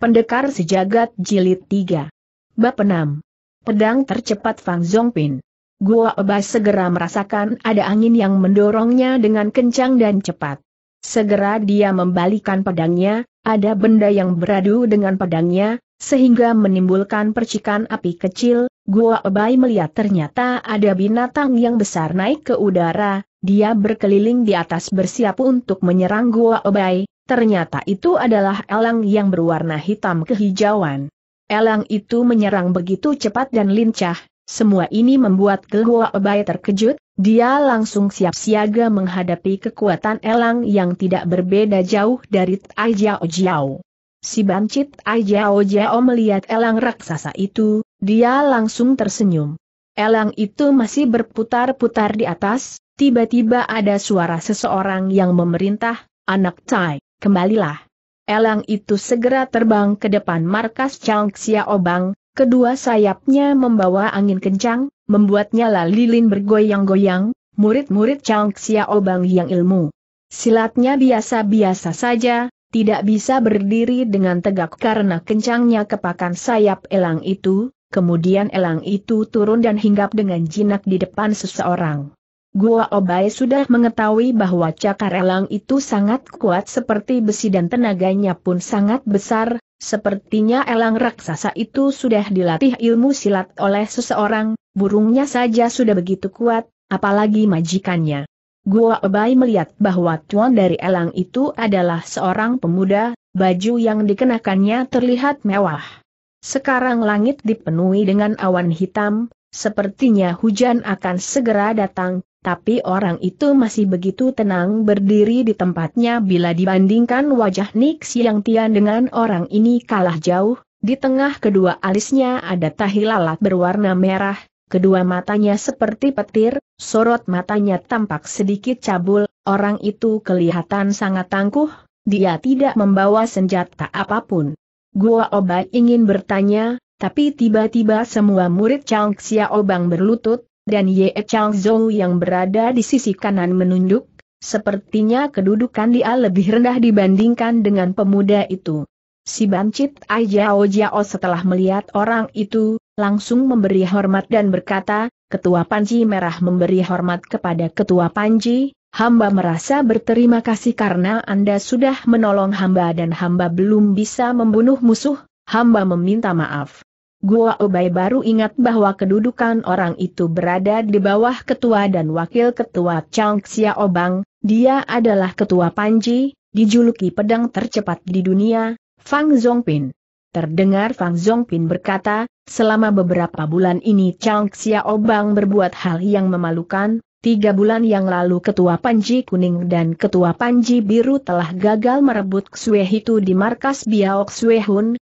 Pendekar Sejagat Jilid 3. Bab 6. Pedang tercepat Fang Zongpin. Gua Ebas segera merasakan ada angin yang mendorongnya dengan kencang dan cepat. Segera dia membalikan pedangnya, ada benda yang beradu dengan pedangnya, sehingga menimbulkan percikan api kecil, Gua Ebai melihat ternyata ada binatang yang besar naik ke udara, dia berkeliling di atas bersiap untuk menyerang Gua Ebai, Ternyata itu adalah elang yang berwarna hitam kehijauan. Elang itu menyerang begitu cepat dan lincah, semua ini membuat Gelgoa Obai terkejut, dia langsung siap siaga menghadapi kekuatan elang yang tidak berbeda jauh dari Tai Jiao Jiao. Si Bancit Tai Jiao Jiao melihat elang raksasa itu, dia langsung tersenyum. Elang itu masih berputar-putar di atas, tiba-tiba ada suara seseorang yang memerintah, anak Tai kembalilah. Elang itu segera terbang ke depan markas Chang Xiaobang, kedua sayapnya membawa angin kencang, membuatnya lalilin bergoyang-goyang, murid-murid Chang Xiaobang yang ilmu. Silatnya biasa-biasa saja, tidak bisa berdiri dengan tegak karena kencangnya kepakan sayap elang itu, kemudian elang itu turun dan hinggap dengan jinak di depan seseorang. Gua Obai sudah mengetahui bahwa cakar elang itu sangat kuat seperti besi dan tenaganya pun sangat besar, sepertinya elang raksasa itu sudah dilatih ilmu silat oleh seseorang, burungnya saja sudah begitu kuat, apalagi majikannya. Gua Obai melihat bahwa tuan dari elang itu adalah seorang pemuda, baju yang dikenakannya terlihat mewah. Sekarang langit dipenuhi dengan awan hitam, Sepertinya hujan akan segera datang, tapi orang itu masih begitu tenang berdiri di tempatnya bila dibandingkan wajah Nik Siang Tian dengan orang ini kalah jauh, di tengah kedua alisnya ada tahi lalat berwarna merah, kedua matanya seperti petir, sorot matanya tampak sedikit cabul, orang itu kelihatan sangat tangguh, dia tidak membawa senjata apapun. Gua obat ingin bertanya, tapi tiba-tiba semua murid Chang Xiaobang berlutut, dan Ye Chang Zhou yang berada di sisi kanan menunduk, sepertinya kedudukan dia lebih rendah dibandingkan dengan pemuda itu. Si Bancit Ai Jiao Jiao setelah melihat orang itu, langsung memberi hormat dan berkata, Ketua Panji Merah memberi hormat kepada Ketua Panji, Hamba merasa berterima kasih karena Anda sudah menolong hamba dan hamba belum bisa membunuh musuh, hamba meminta maaf. Gua Obai baru ingat bahwa kedudukan orang itu berada di bawah ketua dan wakil ketua Chang Xiaobang, dia adalah ketua Panji, dijuluki pedang tercepat di dunia, Fang Zongpin. Terdengar Fang Zongpin berkata, selama beberapa bulan ini Chang Xiaobang berbuat hal yang memalukan, Tiga bulan yang lalu Ketua Panji Kuning dan Ketua Panji Biru telah gagal merebut Xuehitu itu di markas Biao Ksue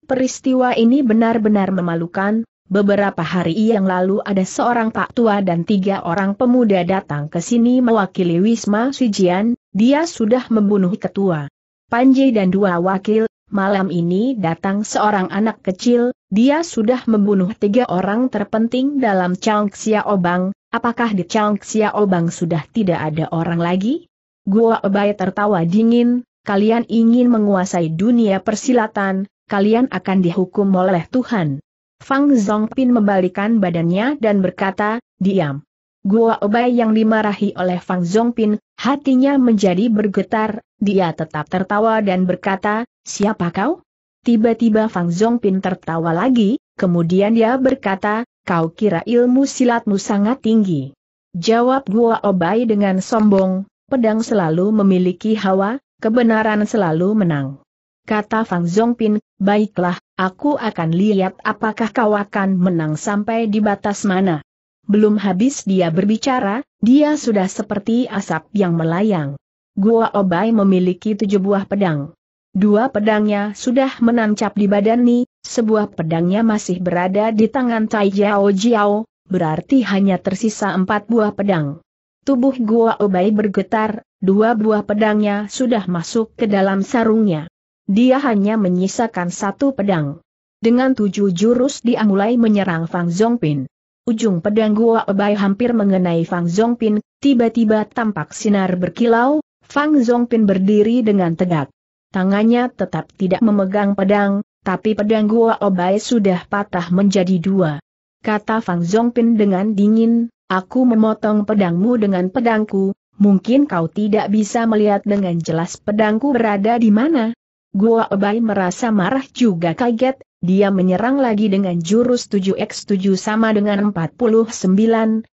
Peristiwa ini benar-benar memalukan, beberapa hari yang lalu ada seorang pak tua dan tiga orang pemuda datang ke sini mewakili Wisma Sujian, dia sudah membunuh ketua. Panji dan dua wakil, malam ini datang seorang anak kecil, dia sudah membunuh tiga orang terpenting dalam Chang Xiaobang, apakah di Chang Xiaobang sudah tidak ada orang lagi? Gua Obai tertawa dingin, kalian ingin menguasai dunia persilatan, kalian akan dihukum oleh Tuhan. Fang Zongpin membalikan badannya dan berkata, diam. Gua Obai yang dimarahi oleh Fang Zongpin, hatinya menjadi bergetar, dia tetap tertawa dan berkata, siapa kau? Tiba-tiba Fang Zongpin tertawa lagi, kemudian dia berkata, kau kira ilmu silatmu sangat tinggi. Jawab Gua Obai dengan sombong, pedang selalu memiliki hawa, kebenaran selalu menang kata Fang Zongpin, baiklah, aku akan lihat apakah kau akan menang sampai di batas mana. Belum habis dia berbicara, dia sudah seperti asap yang melayang. Gua Obai memiliki tujuh buah pedang. Dua pedangnya sudah menancap di badan Ni, sebuah pedangnya masih berada di tangan Tai Jiao Jiao, berarti hanya tersisa empat buah pedang. Tubuh Gua Obai bergetar, dua buah pedangnya sudah masuk ke dalam sarungnya dia hanya menyisakan satu pedang. Dengan tujuh jurus dia mulai menyerang Fang Zongpin. Ujung pedang Gua Ebai hampir mengenai Fang Zongpin, tiba-tiba tampak sinar berkilau, Fang Zongpin berdiri dengan tegak. Tangannya tetap tidak memegang pedang, tapi pedang Gua Obai sudah patah menjadi dua. Kata Fang Zongpin dengan dingin, aku memotong pedangmu dengan pedangku, mungkin kau tidak bisa melihat dengan jelas pedangku berada di mana, Gua Obai merasa marah juga kaget, dia menyerang lagi dengan jurus 7x7 sama dengan 49,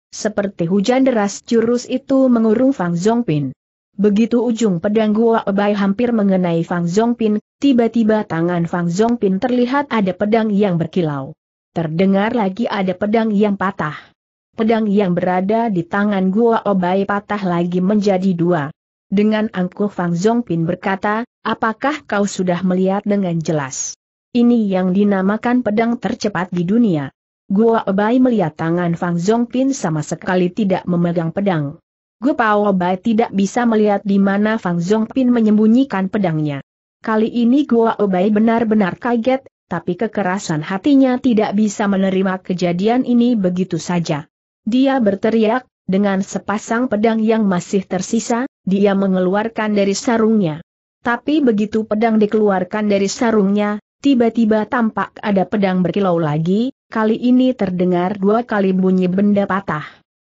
seperti hujan deras jurus itu mengurung Fang Zongpin. Begitu ujung pedang Gua Obai hampir mengenai Fang Zongpin, tiba-tiba tangan Fang Zongpin terlihat ada pedang yang berkilau. Terdengar lagi ada pedang yang patah. Pedang yang berada di tangan Gua Obai patah lagi menjadi dua. Dengan angkuh Fang Zongpin berkata, apakah kau sudah melihat dengan jelas? Ini yang dinamakan pedang tercepat di dunia. Gua Obai melihat tangan Fang Zongpin sama sekali tidak memegang pedang. Gua Obai tidak bisa melihat di mana Fang Zongpin menyembunyikan pedangnya. Kali ini Gua Obai benar-benar kaget, tapi kekerasan hatinya tidak bisa menerima kejadian ini begitu saja. Dia berteriak, dengan sepasang pedang yang masih tersisa, dia mengeluarkan dari sarungnya. Tapi begitu pedang dikeluarkan dari sarungnya, tiba-tiba tampak ada pedang berkilau lagi, kali ini terdengar dua kali bunyi benda patah.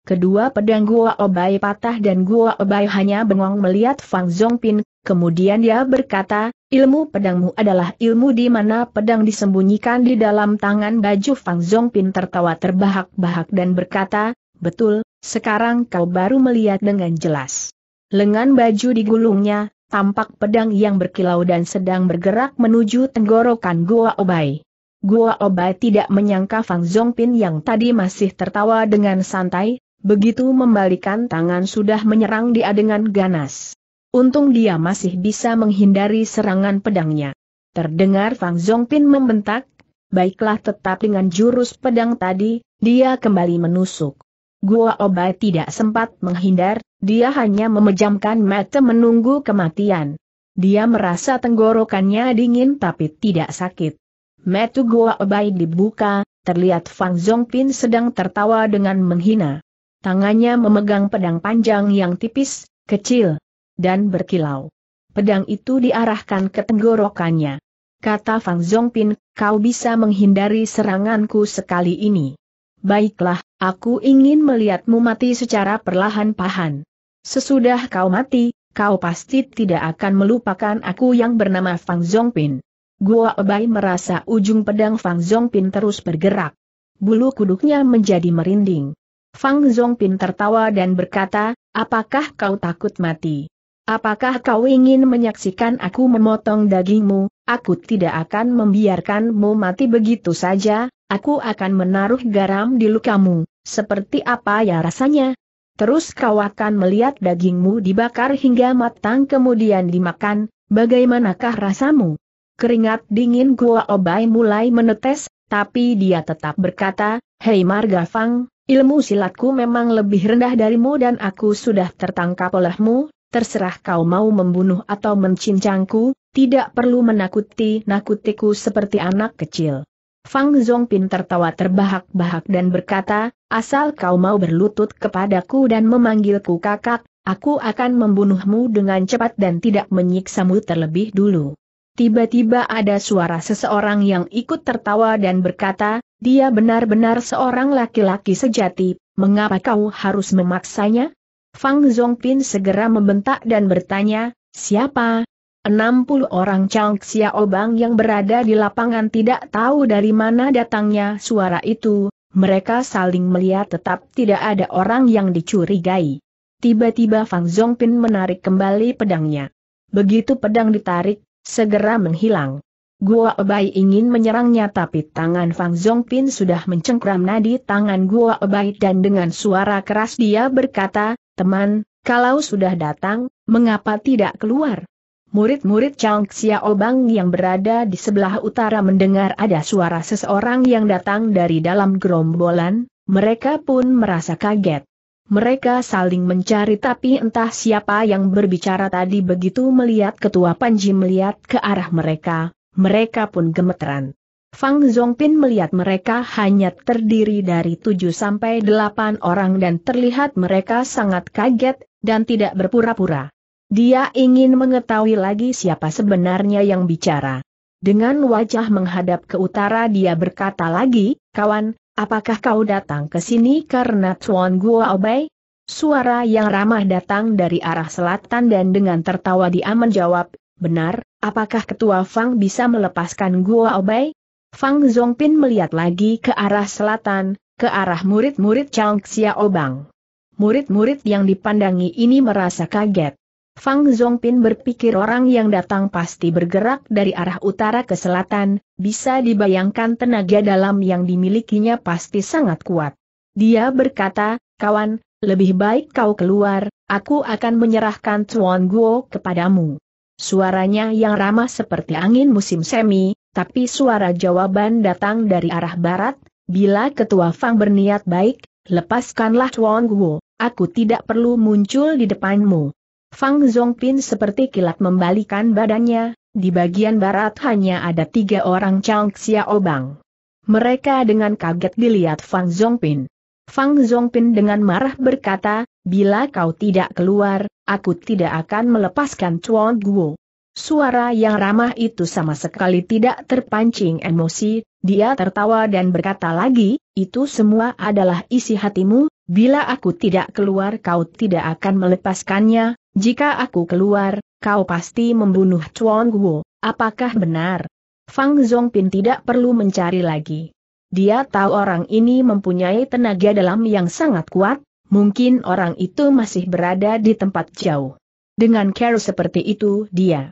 Kedua pedang Gua Obai patah dan Gua Obai hanya bengong melihat Fang Zongpin, kemudian dia berkata, ilmu pedangmu adalah ilmu di mana pedang disembunyikan di dalam tangan baju Fang Zongpin tertawa terbahak-bahak dan berkata, betul, sekarang kau baru melihat dengan jelas. Lengan baju digulungnya, tampak pedang yang berkilau dan sedang bergerak menuju tenggorokan Gua Obai. Gua Obai tidak menyangka Fang Zongpin yang tadi masih tertawa dengan santai, begitu membalikan tangan sudah menyerang dia dengan ganas. Untung dia masih bisa menghindari serangan pedangnya. Terdengar Fang Zongpin membentak, baiklah tetap dengan jurus pedang tadi, dia kembali menusuk. Gua Obai tidak sempat menghindar, dia hanya memejamkan mata menunggu kematian. Dia merasa tenggorokannya dingin tapi tidak sakit. Metu Gua Obai dibuka, terlihat Fang Zongpin sedang tertawa dengan menghina. Tangannya memegang pedang panjang yang tipis, kecil, dan berkilau. Pedang itu diarahkan ke tenggorokannya. Kata Fang Zongpin, kau bisa menghindari seranganku sekali ini. Baiklah, aku ingin melihatmu mati secara perlahan-lahan. Sesudah kau mati, kau pasti tidak akan melupakan aku yang bernama Fang Zhongpin. Gua Obai merasa ujung pedang Fang Zhongpin terus bergerak. Bulu kuduknya menjadi merinding. Fang Zhongpin tertawa dan berkata, apakah kau takut mati? apakah kau ingin menyaksikan aku memotong dagingmu, aku tidak akan membiarkanmu mati begitu saja, aku akan menaruh garam di lukamu, seperti apa ya rasanya? Terus kau akan melihat dagingmu dibakar hingga matang kemudian dimakan, bagaimanakah rasamu? Keringat dingin Gua Obai mulai menetes, tapi dia tetap berkata, Hei Marga Fang, ilmu silatku memang lebih rendah darimu dan aku sudah tertangkap olehmu, terserah kau mau membunuh atau mencincangku, tidak perlu menakuti-nakutiku seperti anak kecil. Fang Zhongpin tertawa terbahak-bahak dan berkata, asal kau mau berlutut kepadaku dan memanggilku kakak, aku akan membunuhmu dengan cepat dan tidak menyiksamu terlebih dulu. Tiba-tiba ada suara seseorang yang ikut tertawa dan berkata, dia benar-benar seorang laki-laki sejati, mengapa kau harus memaksanya? Fang Zongpin segera membentak dan bertanya, siapa? 60 orang Chang Xiaobang yang berada di lapangan tidak tahu dari mana datangnya suara itu, mereka saling melihat tetap tidak ada orang yang dicurigai. Tiba-tiba Fang Zongpin menarik kembali pedangnya. Begitu pedang ditarik, segera menghilang. Gua Obai ingin menyerangnya tapi tangan Fang Zongpin sudah mencengkram nadi tangan Gua Obai dan dengan suara keras dia berkata, Teman, kalau sudah datang, mengapa tidak keluar? Murid-murid Chang Xiaobang yang berada di sebelah utara mendengar ada suara seseorang yang datang dari dalam gerombolan, mereka pun merasa kaget. Mereka saling mencari tapi entah siapa yang berbicara tadi begitu melihat ketua Panji melihat ke arah mereka, mereka pun gemeteran. Fang Zongpin melihat mereka hanya terdiri dari 7 sampai 8 orang dan terlihat mereka sangat kaget, dan tidak berpura-pura. Dia ingin mengetahui lagi siapa sebenarnya yang bicara. Dengan wajah menghadap ke utara dia berkata lagi, kawan, apakah kau datang ke sini karena Tuan Guaobai? Suara yang ramah datang dari arah selatan dan dengan tertawa dia menjawab, benar, apakah ketua Fang bisa melepaskan Guaobai? Fang Zongpin melihat lagi ke arah selatan, ke arah murid-murid Chang Xiaobang. Murid-murid yang dipandangi ini merasa kaget. Fang Zongpin berpikir orang yang datang pasti bergerak dari arah utara ke selatan, bisa dibayangkan tenaga dalam yang dimilikinya pasti sangat kuat. Dia berkata, kawan, lebih baik kau keluar, aku akan menyerahkan Chuan Guo kepadamu. Suaranya yang ramah seperti angin musim semi, tapi suara jawaban datang dari arah barat, bila ketua Fang berniat baik, lepaskanlah Chuan Guo, aku tidak perlu muncul di depanmu. Fang Zongpin seperti kilat membalikan badannya, di bagian barat hanya ada tiga orang Chang Xiaobang. Mereka dengan kaget dilihat Fang Zongpin. Fang Zongpin dengan marah berkata, bila kau tidak keluar, aku tidak akan melepaskan Chuan Guo. Suara yang ramah itu sama sekali tidak terpancing emosi, dia tertawa dan berkata lagi, itu semua adalah isi hatimu, bila aku tidak keluar kau tidak akan melepaskannya, jika aku keluar, kau pasti membunuh Chuan Guo, apakah benar? Fang Zongpin tidak perlu mencari lagi. Dia tahu orang ini mempunyai tenaga dalam yang sangat kuat, mungkin orang itu masih berada di tempat jauh. Dengan care seperti itu dia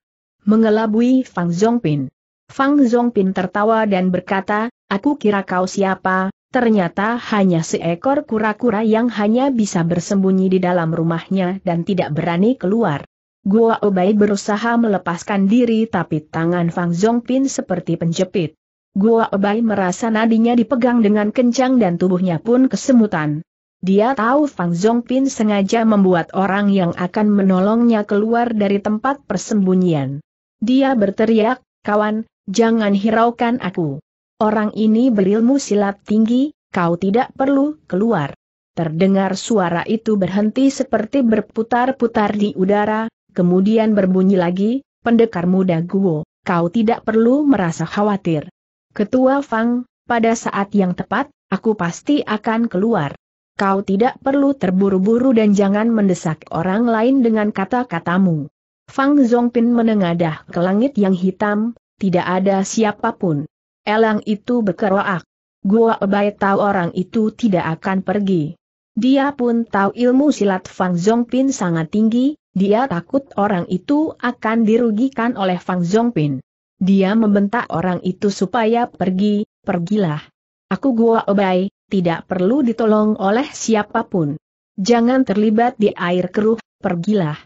mengelabui Fang Zhongpin. Fang Zhongpin tertawa dan berkata, aku kira kau siapa, ternyata hanya seekor kura-kura yang hanya bisa bersembunyi di dalam rumahnya dan tidak berani keluar. Gua Obai berusaha melepaskan diri tapi tangan Fang Zhongpin seperti penjepit. Gua Obai merasa nadinya dipegang dengan kencang dan tubuhnya pun kesemutan. Dia tahu Fang Zhongpin sengaja membuat orang yang akan menolongnya keluar dari tempat persembunyian. Dia berteriak, kawan, jangan hiraukan aku. Orang ini berilmu silat tinggi, kau tidak perlu keluar. Terdengar suara itu berhenti seperti berputar-putar di udara, kemudian berbunyi lagi, pendekar muda Guo, kau tidak perlu merasa khawatir. Ketua Fang, pada saat yang tepat, aku pasti akan keluar. Kau tidak perlu terburu-buru dan jangan mendesak orang lain dengan kata-katamu. Fang Zongpin menengadah ke langit yang hitam, tidak ada siapapun. Elang itu berkeroak. Gua Ebai tahu orang itu tidak akan pergi. Dia pun tahu ilmu silat Fang Zongpin sangat tinggi, dia takut orang itu akan dirugikan oleh Fang Zongpin. Dia membentak orang itu supaya pergi, pergilah. Aku Gua Ebai, tidak perlu ditolong oleh siapapun. Jangan terlibat di air keruh, pergilah.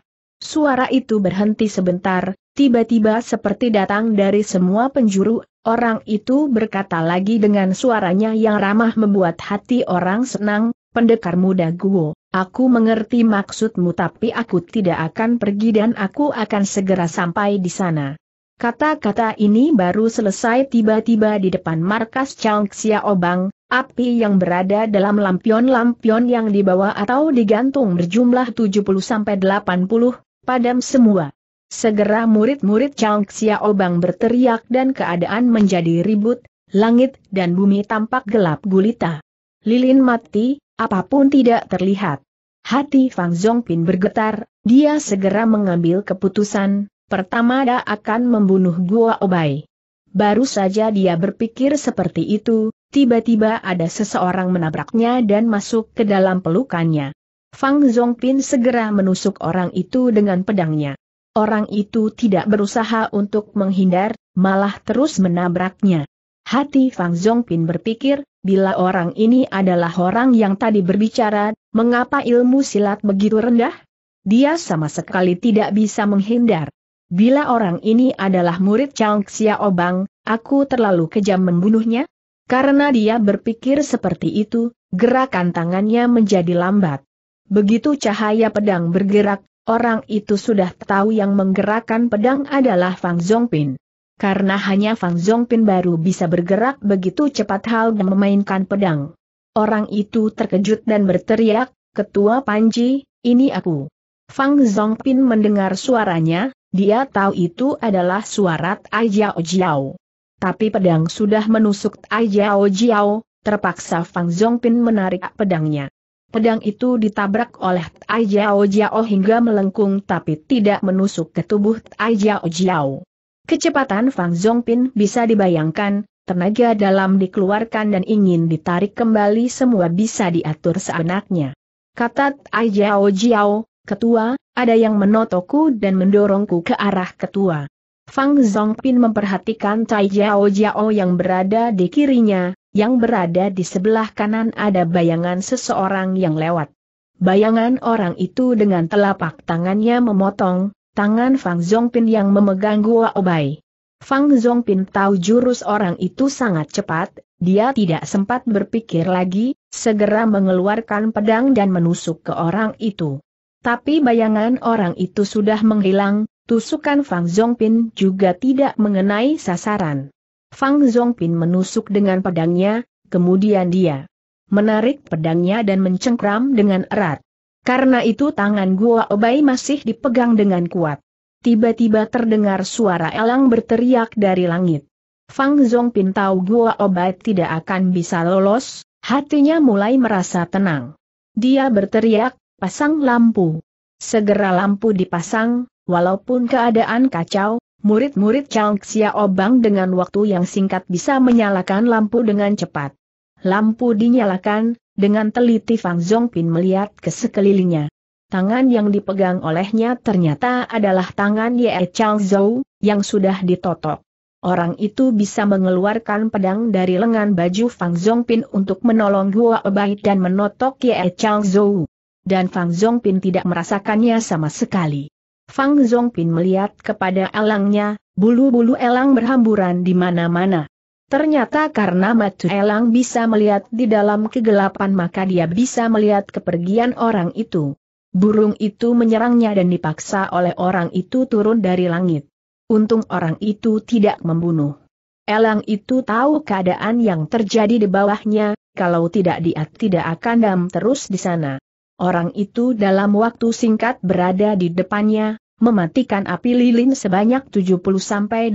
Suara itu berhenti sebentar, tiba-tiba seperti datang dari semua penjuru, orang itu berkata lagi dengan suaranya yang ramah membuat hati orang senang, pendekar muda Guo, aku mengerti maksudmu tapi aku tidak akan pergi dan aku akan segera sampai di sana. Kata-kata ini baru selesai tiba-tiba di depan markas Chang Xiaobang, api yang berada dalam lampion-lampion yang dibawa atau digantung berjumlah 70-80, Padam semua. Segera murid-murid Chang Xiaobang berteriak dan keadaan menjadi ribut, langit dan bumi tampak gelap gulita. Lilin mati, apapun tidak terlihat. Hati Fang Zhongpin bergetar, dia segera mengambil keputusan, pertama dia akan membunuh Gua Obai. Baru saja dia berpikir seperti itu, tiba-tiba ada seseorang menabraknya dan masuk ke dalam pelukannya. Fang Zongpin segera menusuk orang itu dengan pedangnya. Orang itu tidak berusaha untuk menghindar, malah terus menabraknya. Hati Fang Zongpin berpikir, bila orang ini adalah orang yang tadi berbicara, mengapa ilmu silat begitu rendah? Dia sama sekali tidak bisa menghindar. Bila orang ini adalah murid Chang Xiaobang, aku terlalu kejam membunuhnya? Karena dia berpikir seperti itu, gerakan tangannya menjadi lambat. Begitu cahaya pedang bergerak, orang itu sudah tahu yang menggerakkan pedang adalah Fang Zongpin. Karena hanya Fang Zongpin baru bisa bergerak begitu cepat hal dan memainkan pedang. Orang itu terkejut dan berteriak, Ketua Panji, ini aku. Fang Zongpin mendengar suaranya, dia tahu itu adalah suara Tai Jiao Jiao. Tapi pedang sudah menusuk Tai Jiao Jiao, terpaksa Fang Zongpin menarik pedangnya. Pedang itu ditabrak oleh Tai Jiao Jiao hingga melengkung tapi tidak menusuk ke tubuh Tai Jiao Jiao. Kecepatan Fang Zongpin bisa dibayangkan, tenaga dalam dikeluarkan dan ingin ditarik kembali semua bisa diatur seenaknya. Kata Tai Jiao Jiao, ketua, ada yang menotoku dan mendorongku ke arah ketua. Fang Zongpin memperhatikan Tai Jiao Jiao yang berada di kirinya, yang berada di sebelah kanan ada bayangan seseorang yang lewat. Bayangan orang itu dengan telapak tangannya memotong, tangan Fang Zhongpin yang memegang Gua Obai. Fang Zhongpin tahu jurus orang itu sangat cepat, dia tidak sempat berpikir lagi, segera mengeluarkan pedang dan menusuk ke orang itu. Tapi bayangan orang itu sudah menghilang, tusukan Fang Zhongpin juga tidak mengenai sasaran. Fang Zongpin menusuk dengan pedangnya, kemudian dia menarik pedangnya dan mencengkram dengan erat. Karena itu tangan Gua Obai masih dipegang dengan kuat. Tiba-tiba terdengar suara elang berteriak dari langit. Fang Zongpin tahu Gua Obai tidak akan bisa lolos, hatinya mulai merasa tenang. Dia berteriak, pasang lampu. Segera lampu dipasang, walaupun keadaan kacau, murid-murid Chang Xiaobang dengan waktu yang singkat bisa menyalakan lampu dengan cepat. Lampu dinyalakan, dengan teliti Fang Zhongpin melihat ke sekelilingnya. Tangan yang dipegang olehnya ternyata adalah tangan Ye Chang Zhou, yang sudah ditotok. Orang itu bisa mengeluarkan pedang dari lengan baju Fang Zhongpin untuk menolong Hua Bai dan menotok Ye Chang Zhou. Dan Fang Zhongpin tidak merasakannya sama sekali. Fang Zongpin melihat kepada elangnya, bulu-bulu elang berhamburan di mana-mana. Ternyata karena mata elang bisa melihat di dalam kegelapan maka dia bisa melihat kepergian orang itu. Burung itu menyerangnya dan dipaksa oleh orang itu turun dari langit. Untung orang itu tidak membunuh. Elang itu tahu keadaan yang terjadi di bawahnya, kalau tidak dia tidak akan dam terus di sana. Orang itu dalam waktu singkat berada di depannya, mematikan api lilin sebanyak 70-80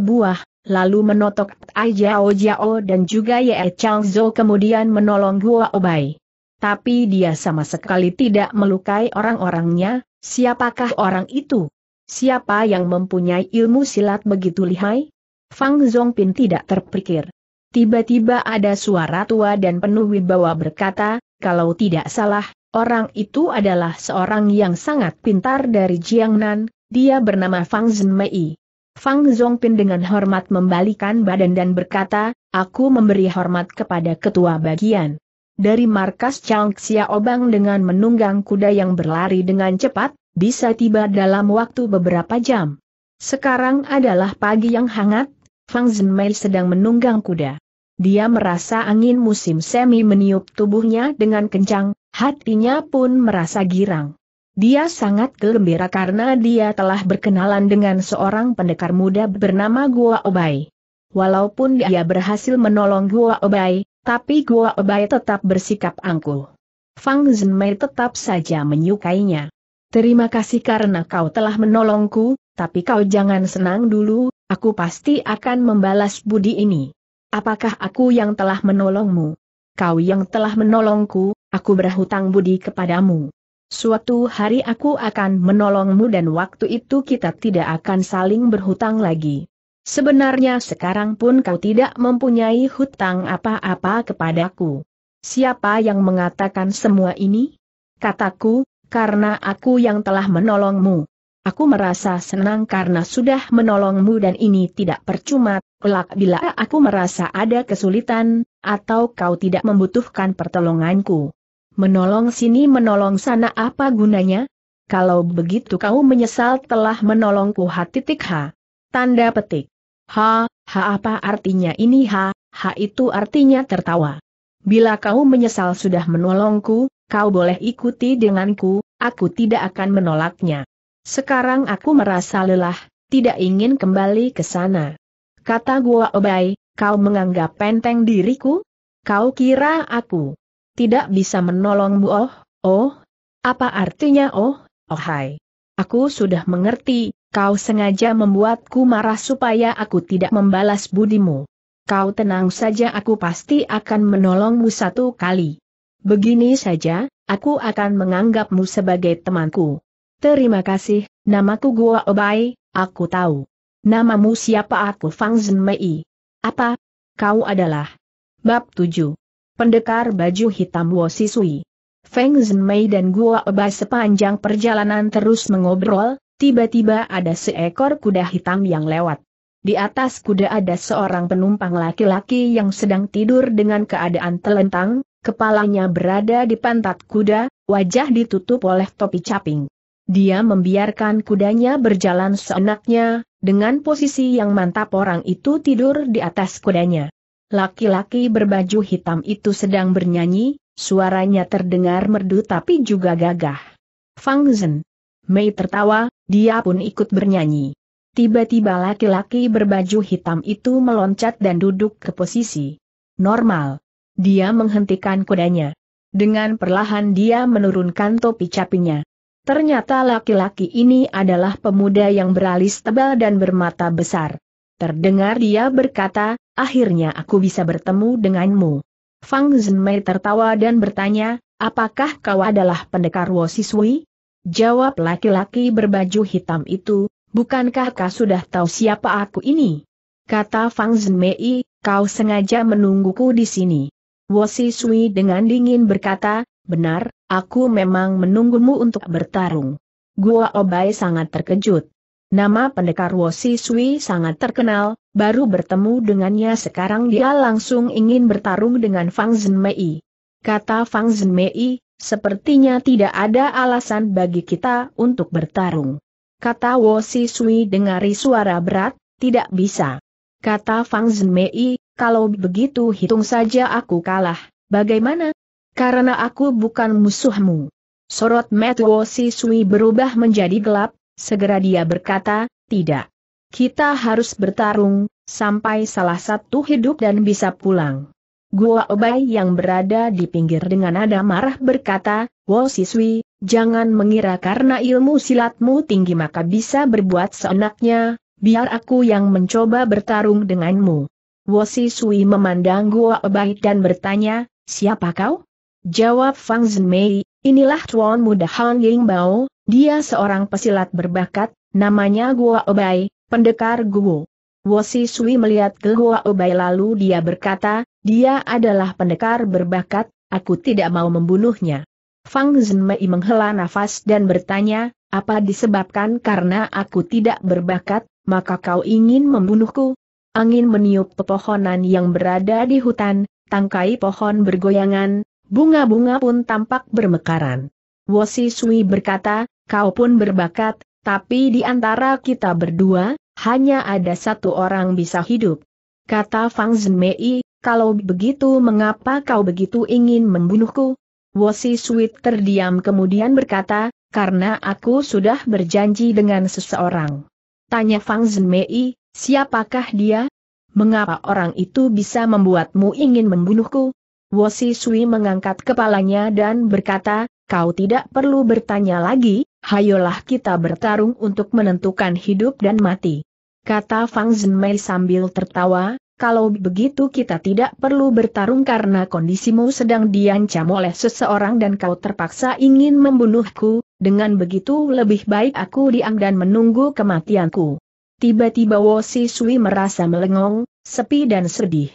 buah, lalu menotok Tai Jiao Jiao dan juga Ye Chang Zhou kemudian menolong Gua Obai. Tapi dia sama sekali tidak melukai orang-orangnya, siapakah orang itu? Siapa yang mempunyai ilmu silat begitu lihai? Fang Zongpin tidak terpikir. Tiba-tiba ada suara tua dan penuh wibawa berkata, kalau tidak salah, orang itu adalah seorang yang sangat pintar dari Jiangnan, dia bernama Fang Zhenmei. Fang Zhongpin dengan hormat membalikan badan dan berkata, aku memberi hormat kepada ketua bagian. Dari markas Chang Xiaobang dengan menunggang kuda yang berlari dengan cepat, bisa tiba dalam waktu beberapa jam. Sekarang adalah pagi yang hangat, Fang Zhenmei sedang menunggang kuda. Dia merasa angin musim semi meniup tubuhnya dengan kencang, hatinya pun merasa girang. Dia sangat gembira karena dia telah berkenalan dengan seorang pendekar muda bernama Gua Obai. Walaupun dia berhasil menolong Gua Obai, tapi Gua Obai tetap bersikap angkuh. Fang Zhenmei tetap saja menyukainya. Terima kasih karena kau telah menolongku, tapi kau jangan senang dulu, aku pasti akan membalas budi ini. Apakah aku yang telah menolongmu? Kau yang telah menolongku, aku berhutang budi kepadamu. Suatu hari aku akan menolongmu dan waktu itu kita tidak akan saling berhutang lagi. Sebenarnya sekarang pun kau tidak mempunyai hutang apa-apa kepadaku. Siapa yang mengatakan semua ini? Kataku, karena aku yang telah menolongmu. Aku merasa senang karena sudah menolongmu dan ini tidak percuma, kelak bila aku merasa ada kesulitan, atau kau tidak membutuhkan pertolonganku. Menolong sini menolong sana apa gunanya? Kalau begitu kau menyesal telah menolongku ha titik ha. Tanda petik. Ha, ha apa artinya ini ha, ha itu artinya tertawa. Bila kau menyesal sudah menolongku, kau boleh ikuti denganku, aku tidak akan menolaknya. Sekarang aku merasa lelah, tidak ingin kembali ke sana. Kata Gua Obai, kau menganggap penteng diriku? Kau kira aku tidak bisa menolongmu oh, oh? Apa artinya oh, oh hai? Aku sudah mengerti, kau sengaja membuatku marah supaya aku tidak membalas budimu. Kau tenang saja aku pasti akan menolongmu satu kali. Begini saja, aku akan menganggapmu sebagai temanku. Terima kasih, namaku Gua Obai, aku tahu. Namamu siapa aku Fang Zhen Mei. Apa? Kau adalah? Bab 7. Pendekar baju hitam Wo Sisui. Feng Mei dan Gua Obai sepanjang perjalanan terus mengobrol, tiba-tiba ada seekor kuda hitam yang lewat. Di atas kuda ada seorang penumpang laki-laki yang sedang tidur dengan keadaan telentang, kepalanya berada di pantat kuda, wajah ditutup oleh topi caping. Dia membiarkan kudanya berjalan seenaknya, dengan posisi yang mantap orang itu tidur di atas kudanya. Laki-laki berbaju hitam itu sedang bernyanyi, suaranya terdengar merdu tapi juga gagah. Fang Zhen. Mei tertawa, dia pun ikut bernyanyi. Tiba-tiba laki-laki berbaju hitam itu meloncat dan duduk ke posisi normal. Dia menghentikan kudanya. Dengan perlahan dia menurunkan topi capinya. Ternyata laki-laki ini adalah pemuda yang beralis tebal dan bermata besar. Terdengar dia berkata, akhirnya aku bisa bertemu denganmu. Fang Zhenmei tertawa dan bertanya, apakah kau adalah pendekar Wosisui? Jawab laki-laki berbaju hitam itu, bukankah kau sudah tahu siapa aku ini? Kata Fang Zhenmei, kau sengaja menungguku di sini. Wosisui dengan dingin berkata, benar, aku memang menunggumu untuk bertarung. Gua Obai sangat terkejut. Nama pendekar Wosi Sui sangat terkenal, baru bertemu dengannya sekarang dia langsung ingin bertarung dengan Fang Mei. Kata Fang Mei, sepertinya tidak ada alasan bagi kita untuk bertarung. Kata Wosi Sui dengari suara berat, tidak bisa. Kata Fang Mei, kalau begitu hitung saja aku kalah, bagaimana? Karena aku bukan musuhmu. Sorot Metuo Wosiswi berubah menjadi gelap, segera dia berkata, tidak. Kita harus bertarung, sampai salah satu hidup dan bisa pulang. Gua Obai yang berada di pinggir dengan nada marah berkata, Wo Siswi, jangan mengira karena ilmu silatmu tinggi maka bisa berbuat seenaknya, biar aku yang mencoba bertarung denganmu. Wo Siswi memandang Gua Obai dan bertanya, siapa kau? Jawab Fang Zhenmei, inilah Tuan Muda Han Yingbao, dia seorang pesilat berbakat, namanya Gua Obai, pendekar Guo. Wosi Sui melihat ke Gua Obai lalu dia berkata, dia adalah pendekar berbakat, aku tidak mau membunuhnya. Fang Zhenmei menghela nafas dan bertanya, apa disebabkan karena aku tidak berbakat, maka kau ingin membunuhku? Angin meniup pepohonan yang berada di hutan, tangkai pohon bergoyangan, bunga-bunga pun tampak bermekaran. Wosi Sui berkata, kau pun berbakat, tapi di antara kita berdua, hanya ada satu orang bisa hidup. Kata Fang Zhenmei, kalau begitu mengapa kau begitu ingin membunuhku? Wosi Sui terdiam kemudian berkata, karena aku sudah berjanji dengan seseorang. Tanya Fang Zhenmei, siapakah dia? Mengapa orang itu bisa membuatmu ingin membunuhku? Wosi Sui mengangkat kepalanya dan berkata, kau tidak perlu bertanya lagi, hayolah kita bertarung untuk menentukan hidup dan mati. Kata Fang Zhenmei sambil tertawa, kalau begitu kita tidak perlu bertarung karena kondisimu sedang diancam oleh seseorang dan kau terpaksa ingin membunuhku, dengan begitu lebih baik aku diam dan menunggu kematianku. Tiba-tiba Wosi Sui merasa melengong, sepi dan sedih.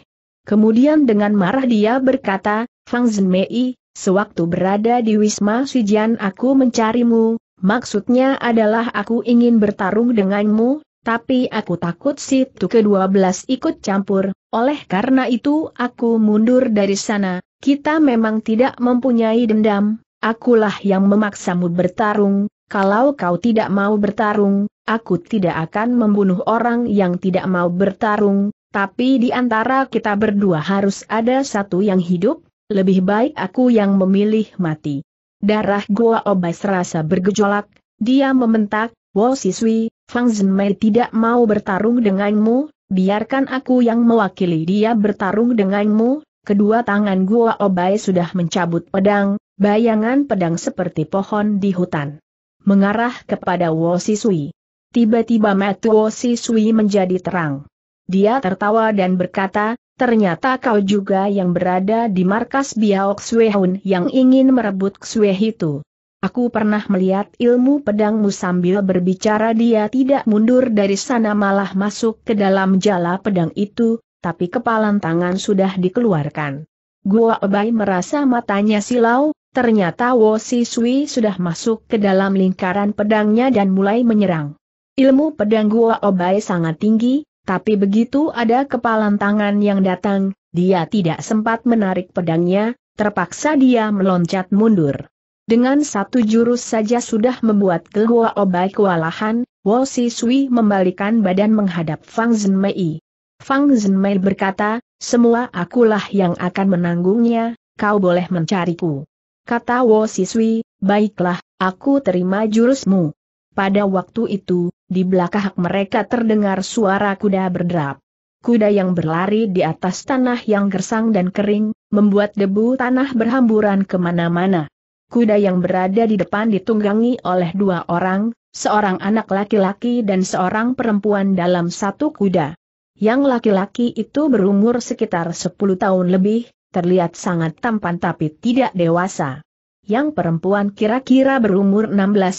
Kemudian dengan marah dia berkata, Fang Zenmei, sewaktu berada di Wisma Sijian aku mencarimu, maksudnya adalah aku ingin bertarung denganmu, tapi aku takut situ ke-12 ikut campur, oleh karena itu aku mundur dari sana, kita memang tidak mempunyai dendam, akulah yang memaksamu bertarung, kalau kau tidak mau bertarung, aku tidak akan membunuh orang yang tidak mau bertarung, tapi di antara kita berdua harus ada satu yang hidup, lebih baik aku yang memilih mati. Darah Goa Obay serasa bergejolak, dia mementak. Wo Siswi, Fang Zemei tidak mau bertarung denganmu, biarkan aku yang mewakili dia bertarung denganmu, kedua tangan gua Obay sudah mencabut pedang, bayangan pedang seperti pohon di hutan. Mengarah kepada Wo Siswi. Tiba-tiba mata Wo Siswi menjadi terang. Dia tertawa dan berkata, ternyata kau juga yang berada di markas Biao Xuehun yang ingin merebut Xueh itu. Aku pernah melihat ilmu pedangmu sambil berbicara dia tidak mundur dari sana malah masuk ke dalam jala pedang itu, tapi kepalan tangan sudah dikeluarkan. Gua Obai merasa matanya silau, ternyata Wo Si Sui sudah masuk ke dalam lingkaran pedangnya dan mulai menyerang. Ilmu pedang Gua Obai sangat tinggi, tapi begitu ada kepalan tangan yang datang, dia tidak sempat menarik pedangnya, terpaksa dia meloncat mundur. Dengan satu jurus saja sudah membuat Kehua Obai kewalahan, Wo Si Sui membalikan badan menghadap Fang Zhenmei. Fang Zhenmei berkata, semua akulah yang akan menanggungnya, kau boleh mencariku. Kata Wo Si Sui, baiklah, aku terima jurusmu. Pada waktu itu, di belakang mereka terdengar suara kuda berderap. Kuda yang berlari di atas tanah yang gersang dan kering, membuat debu tanah berhamburan kemana-mana. Kuda yang berada di depan ditunggangi oleh dua orang, seorang anak laki-laki dan seorang perempuan dalam satu kuda. Yang laki-laki itu berumur sekitar 10 tahun lebih, terlihat sangat tampan tapi tidak dewasa. Yang perempuan kira-kira berumur 16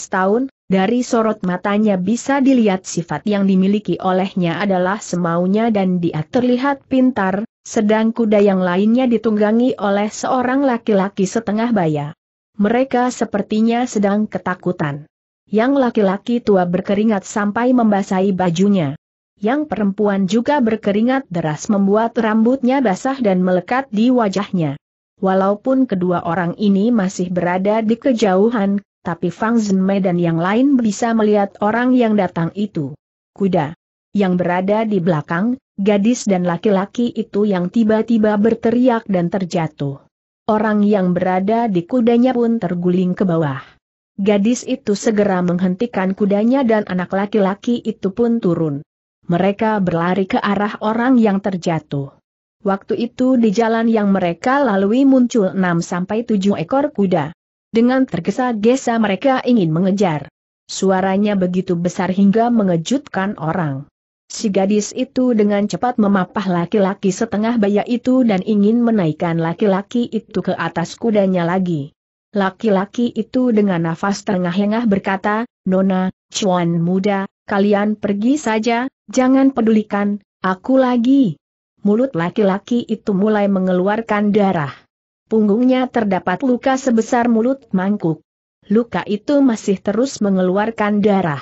tahun, dari sorot matanya bisa dilihat sifat yang dimiliki olehnya adalah semaunya dan dia terlihat pintar, sedang kuda yang lainnya ditunggangi oleh seorang laki-laki setengah baya. Mereka sepertinya sedang ketakutan. Yang laki-laki tua berkeringat sampai membasahi bajunya. Yang perempuan juga berkeringat deras membuat rambutnya basah dan melekat di wajahnya. Walaupun kedua orang ini masih berada di kejauhan, tapi Fang Zhenmei dan yang lain bisa melihat orang yang datang itu. Kuda yang berada di belakang, gadis dan laki-laki itu yang tiba-tiba berteriak dan terjatuh. Orang yang berada di kudanya pun terguling ke bawah. Gadis itu segera menghentikan kudanya dan anak laki-laki itu pun turun. Mereka berlari ke arah orang yang terjatuh. Waktu itu di jalan yang mereka lalui muncul 6 sampai 7 ekor kuda. Dengan tergesa-gesa mereka ingin mengejar. Suaranya begitu besar hingga mengejutkan orang. Si gadis itu dengan cepat memapah laki-laki setengah baya itu dan ingin menaikkan laki-laki itu ke atas kudanya lagi. Laki-laki itu dengan nafas tengah-tengah berkata, Nona, cuan muda, kalian pergi saja, jangan pedulikan, aku lagi. Mulut laki-laki itu mulai mengeluarkan darah punggungnya terdapat luka sebesar mulut mangkuk. Luka itu masih terus mengeluarkan darah.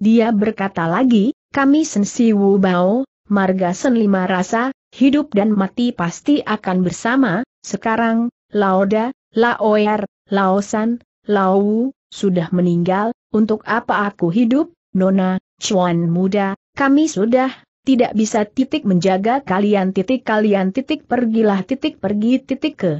Dia berkata lagi, kami sensi Wu Bao, marga sen lima rasa, hidup dan mati pasti akan bersama, sekarang, Laoda, Laoer, Laosan, laowu sudah meninggal, untuk apa aku hidup, Nona, cuan muda, kami sudah, tidak bisa titik menjaga kalian titik kalian titik pergilah titik pergi titik ke.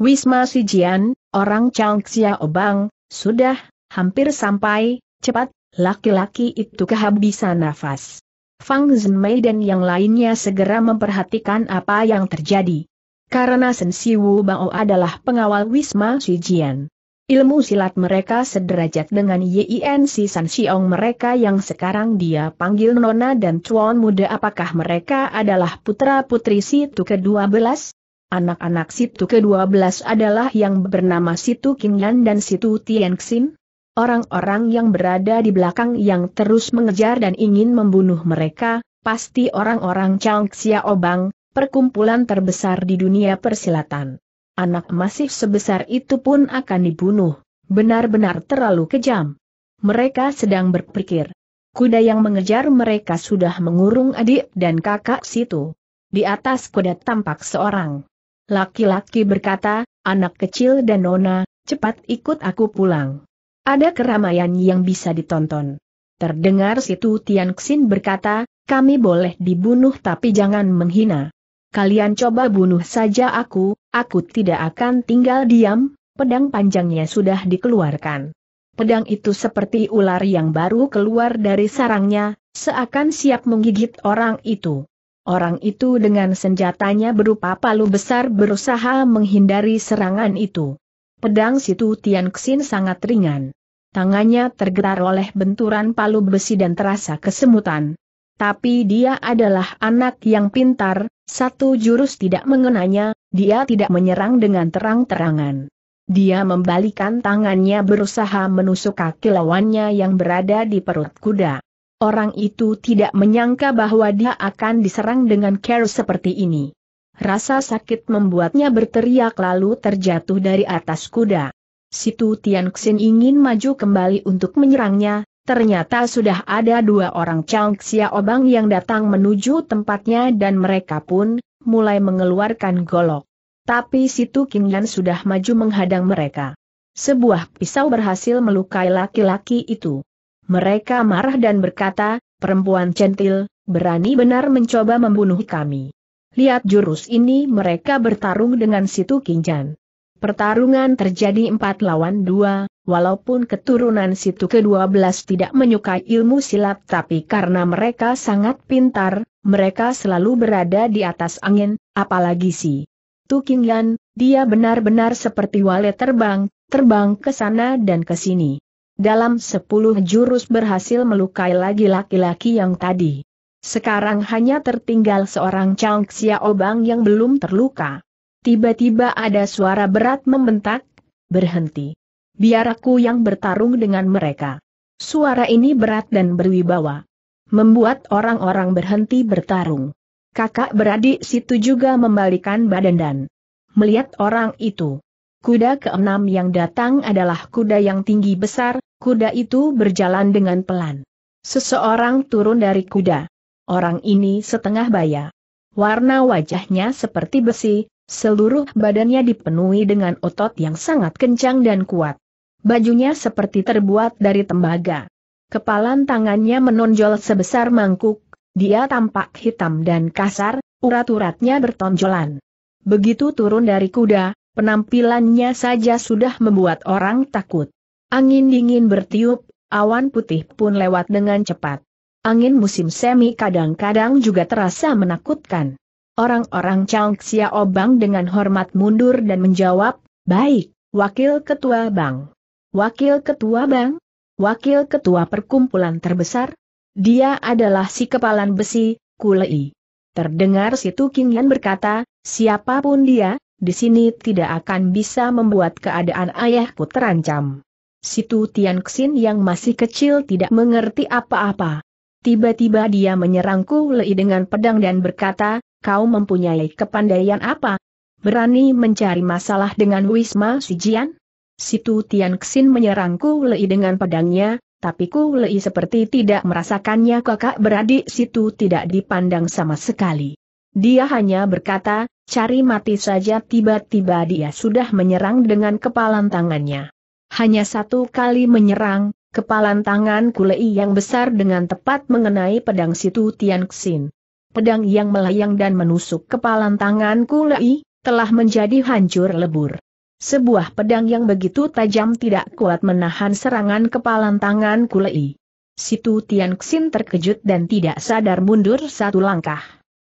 Wisma Sijian, orang Changxia Obang, sudah, hampir sampai, cepat, laki-laki itu kehabisan nafas. Fang Zhenmei dan yang lainnya segera memperhatikan apa yang terjadi. Karena Sen Siwu Bao adalah pengawal Wisma Sijian. Ilmu silat mereka sederajat dengan Yin Si San Xiong mereka yang sekarang dia panggil Nona dan Chuan Muda apakah mereka adalah putra-putri situ ke-12? Anak-anak Situ ke-12 adalah yang bernama Situ Kingyan dan Situ Tianxin? Orang-orang yang berada di belakang yang terus mengejar dan ingin membunuh mereka, pasti orang-orang Chang Xiaobang, perkumpulan terbesar di dunia persilatan. Anak masif sebesar itu pun akan dibunuh, benar-benar terlalu kejam. Mereka sedang berpikir. Kuda yang mengejar mereka sudah mengurung adik dan kakak situ. Di atas kuda tampak seorang Laki-laki berkata, anak kecil dan nona, cepat ikut aku pulang. Ada keramaian yang bisa ditonton. Terdengar situ Tian Xin berkata, kami boleh dibunuh tapi jangan menghina. Kalian coba bunuh saja aku, aku tidak akan tinggal diam, pedang panjangnya sudah dikeluarkan. Pedang itu seperti ular yang baru keluar dari sarangnya, seakan siap menggigit orang itu. Orang itu dengan senjatanya berupa palu besar berusaha menghindari serangan itu. Pedang situ Tian Xin sangat ringan. Tangannya tergetar oleh benturan palu besi dan terasa kesemutan. Tapi dia adalah anak yang pintar, satu jurus tidak mengenanya, dia tidak menyerang dengan terang-terangan. Dia membalikan tangannya berusaha menusuk kaki lawannya yang berada di perut kuda. Orang itu tidak menyangka bahwa dia akan diserang dengan care seperti ini. Rasa sakit membuatnya berteriak lalu terjatuh dari atas kuda. Situ Tianxin ingin maju kembali untuk menyerangnya, ternyata sudah ada dua orang Changxia Obang yang datang menuju tempatnya dan mereka pun mulai mengeluarkan golok. Tapi Situ Qingyan sudah maju menghadang mereka. Sebuah pisau berhasil melukai laki-laki itu. Mereka marah dan berkata, perempuan centil, berani benar mencoba membunuh kami. Lihat jurus ini mereka bertarung dengan situ kinjan. Pertarungan terjadi empat lawan dua, walaupun keturunan situ ke-12 tidak menyukai ilmu silat tapi karena mereka sangat pintar, mereka selalu berada di atas angin, apalagi si Tukingyan, dia benar-benar seperti wale terbang, terbang ke sana dan ke sini dalam sepuluh jurus berhasil melukai lagi laki-laki yang tadi. Sekarang hanya tertinggal seorang Chang Xiaobang yang belum terluka. Tiba-tiba ada suara berat membentak, berhenti. Biar aku yang bertarung dengan mereka. Suara ini berat dan berwibawa. Membuat orang-orang berhenti bertarung. Kakak beradik situ juga membalikan badan dan melihat orang itu. Kuda keenam yang datang adalah kuda yang tinggi besar, Kuda itu berjalan dengan pelan. Seseorang turun dari kuda. Orang ini setengah baya. Warna wajahnya seperti besi, seluruh badannya dipenuhi dengan otot yang sangat kencang dan kuat. Bajunya seperti terbuat dari tembaga. Kepalan tangannya menonjol sebesar mangkuk, dia tampak hitam dan kasar, urat-uratnya bertonjolan. Begitu turun dari kuda, penampilannya saja sudah membuat orang takut. Angin dingin bertiup, awan putih pun lewat dengan cepat. Angin musim semi kadang-kadang juga terasa menakutkan. Orang-orang Changxia Obang dengan hormat mundur dan menjawab, Baik, Wakil Ketua bang. Wakil Ketua bang? Wakil Ketua Perkumpulan Terbesar? Dia adalah si kepalan besi, Kulei. Terdengar si Tuking yang berkata, siapapun dia, di sini tidak akan bisa membuat keadaan ayahku terancam. Situ Tian Xin yang masih kecil tidak mengerti apa-apa. Tiba-tiba dia menyerangku Lei dengan pedang dan berkata, kau mempunyai kepandaian apa? Berani mencari masalah dengan Wisma Sijian? Situ Tian Xin menyerangku Lei dengan pedangnya, tapi Ku Lei seperti tidak merasakannya kakak beradik situ tidak dipandang sama sekali. Dia hanya berkata, cari mati saja tiba-tiba dia sudah menyerang dengan kepalan tangannya. Hanya satu kali menyerang, kepalan tangan Kulei yang besar dengan tepat mengenai pedang situ Tian Xin. Pedang yang melayang dan menusuk kepalan tangan Kulei, telah menjadi hancur lebur. Sebuah pedang yang begitu tajam tidak kuat menahan serangan kepalan tangan Kulei. Situ Tian Xin terkejut dan tidak sadar mundur satu langkah.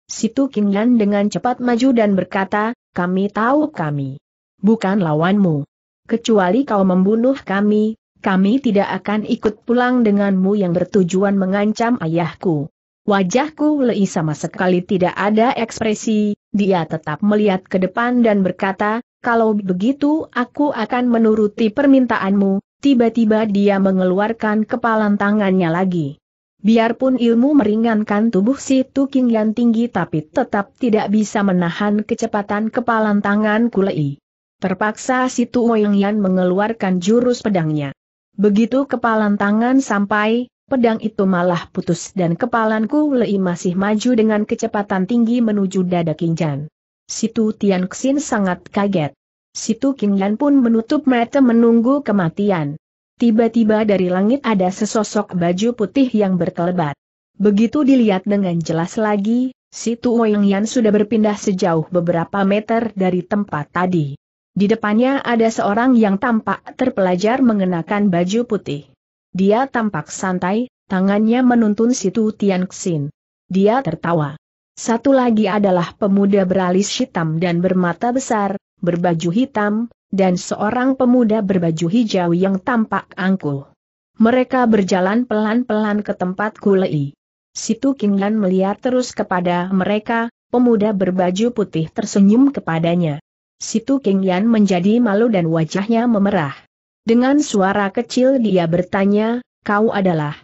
Situ Qingyan dengan cepat maju dan berkata, kami tahu kami. Bukan lawanmu kecuali kau membunuh kami, kami tidak akan ikut pulang denganmu yang bertujuan mengancam ayahku. Wajahku Lei sama sekali tidak ada ekspresi, dia tetap melihat ke depan dan berkata, kalau begitu aku akan menuruti permintaanmu, tiba-tiba dia mengeluarkan kepalan tangannya lagi. Biarpun ilmu meringankan tubuh si Tuking yang tinggi tapi tetap tidak bisa menahan kecepatan kepalan tangan Kulei. Terpaksa Situ Yan mengeluarkan jurus pedangnya. Begitu kepalan tangan sampai, pedang itu malah putus dan kepalanku Lei masih maju dengan kecepatan tinggi menuju dada Jan. Situ Tian Xin sangat kaget. Situ Yan pun menutup mata menunggu kematian. Tiba-tiba dari langit ada sesosok baju putih yang berkelebat. Begitu dilihat dengan jelas lagi, Situ Yan sudah berpindah sejauh beberapa meter dari tempat tadi. Di depannya ada seorang yang tampak terpelajar mengenakan baju putih. Dia tampak santai, tangannya menuntun situ Tian Xin. Dia tertawa. Satu lagi adalah pemuda beralis hitam dan bermata besar, berbaju hitam, dan seorang pemuda berbaju hijau yang tampak angkuh. Mereka berjalan pelan-pelan ke tempat Kulei. Situ Kinglan melihat terus kepada mereka, pemuda berbaju putih tersenyum kepadanya. Situ King Yan menjadi malu dan wajahnya memerah. Dengan suara kecil dia bertanya, kau adalah.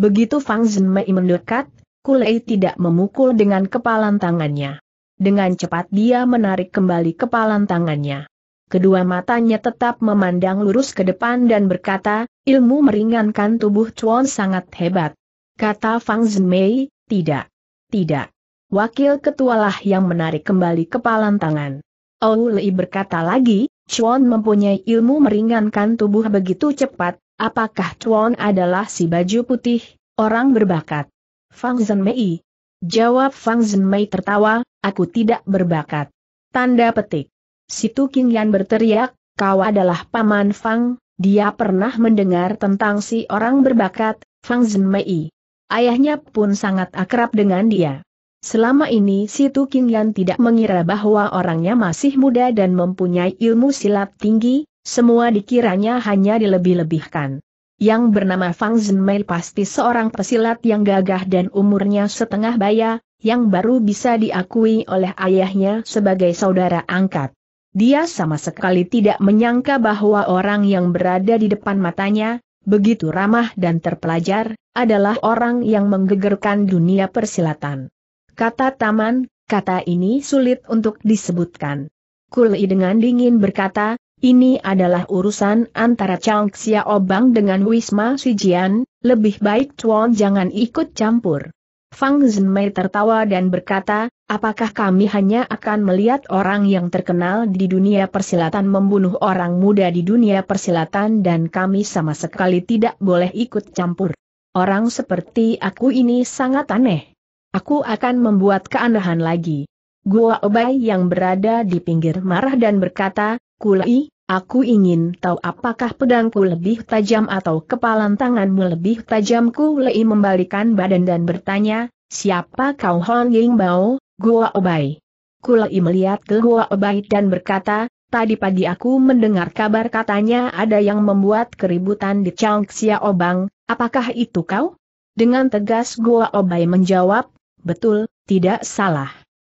Begitu Fang Zhenmei mendekat, Kulei tidak memukul dengan kepalan tangannya. Dengan cepat dia menarik kembali kepalan tangannya. Kedua matanya tetap memandang lurus ke depan dan berkata, ilmu meringankan tubuh Chuan sangat hebat. Kata Fang Zhenmei, tidak. Tidak. Wakil ketualah yang menarik kembali kepalan tangan. Lei berkata lagi, Chuan mempunyai ilmu meringankan tubuh begitu cepat, apakah Chuan adalah si baju putih, orang berbakat? Fang Zhen Mei. Jawab Fang Zhen Mei tertawa, aku tidak berbakat. Tanda petik. Situ King Yan berteriak, kau adalah paman Fang, dia pernah mendengar tentang si orang berbakat, Fang Zhen Mei. Ayahnya pun sangat akrab dengan dia. Selama ini si Tuking yang tidak mengira bahwa orangnya masih muda dan mempunyai ilmu silat tinggi, semua dikiranya hanya dilebih-lebihkan. Yang bernama Fang Zhenmei pasti seorang pesilat yang gagah dan umurnya setengah baya, yang baru bisa diakui oleh ayahnya sebagai saudara angkat. Dia sama sekali tidak menyangka bahwa orang yang berada di depan matanya, begitu ramah dan terpelajar, adalah orang yang menggegerkan dunia persilatan. Kata taman, kata ini sulit untuk disebutkan. Kuli dengan dingin berkata, ini adalah urusan antara Chang Xiaobang dengan Wisma Sijian, lebih baik Chuan jangan ikut campur. Fang Zhenmei tertawa dan berkata, apakah kami hanya akan melihat orang yang terkenal di dunia persilatan membunuh orang muda di dunia persilatan dan kami sama sekali tidak boleh ikut campur. Orang seperti aku ini sangat aneh. Aku akan membuat keanehan lagi. Gua Obai yang berada di pinggir marah dan berkata, Kulai, aku ingin tahu apakah pedangku lebih tajam atau kepalan tanganmu lebih tajam. Kulai membalikan badan dan bertanya, siapa kau Hong Ying Bao, Gua Obai? Kulai melihat ke Gua Obai dan berkata, Tadi pagi aku mendengar kabar katanya ada yang membuat keributan di Changxia Obang, apakah itu kau? Dengan tegas Gua Obai menjawab, Betul, tidak salah.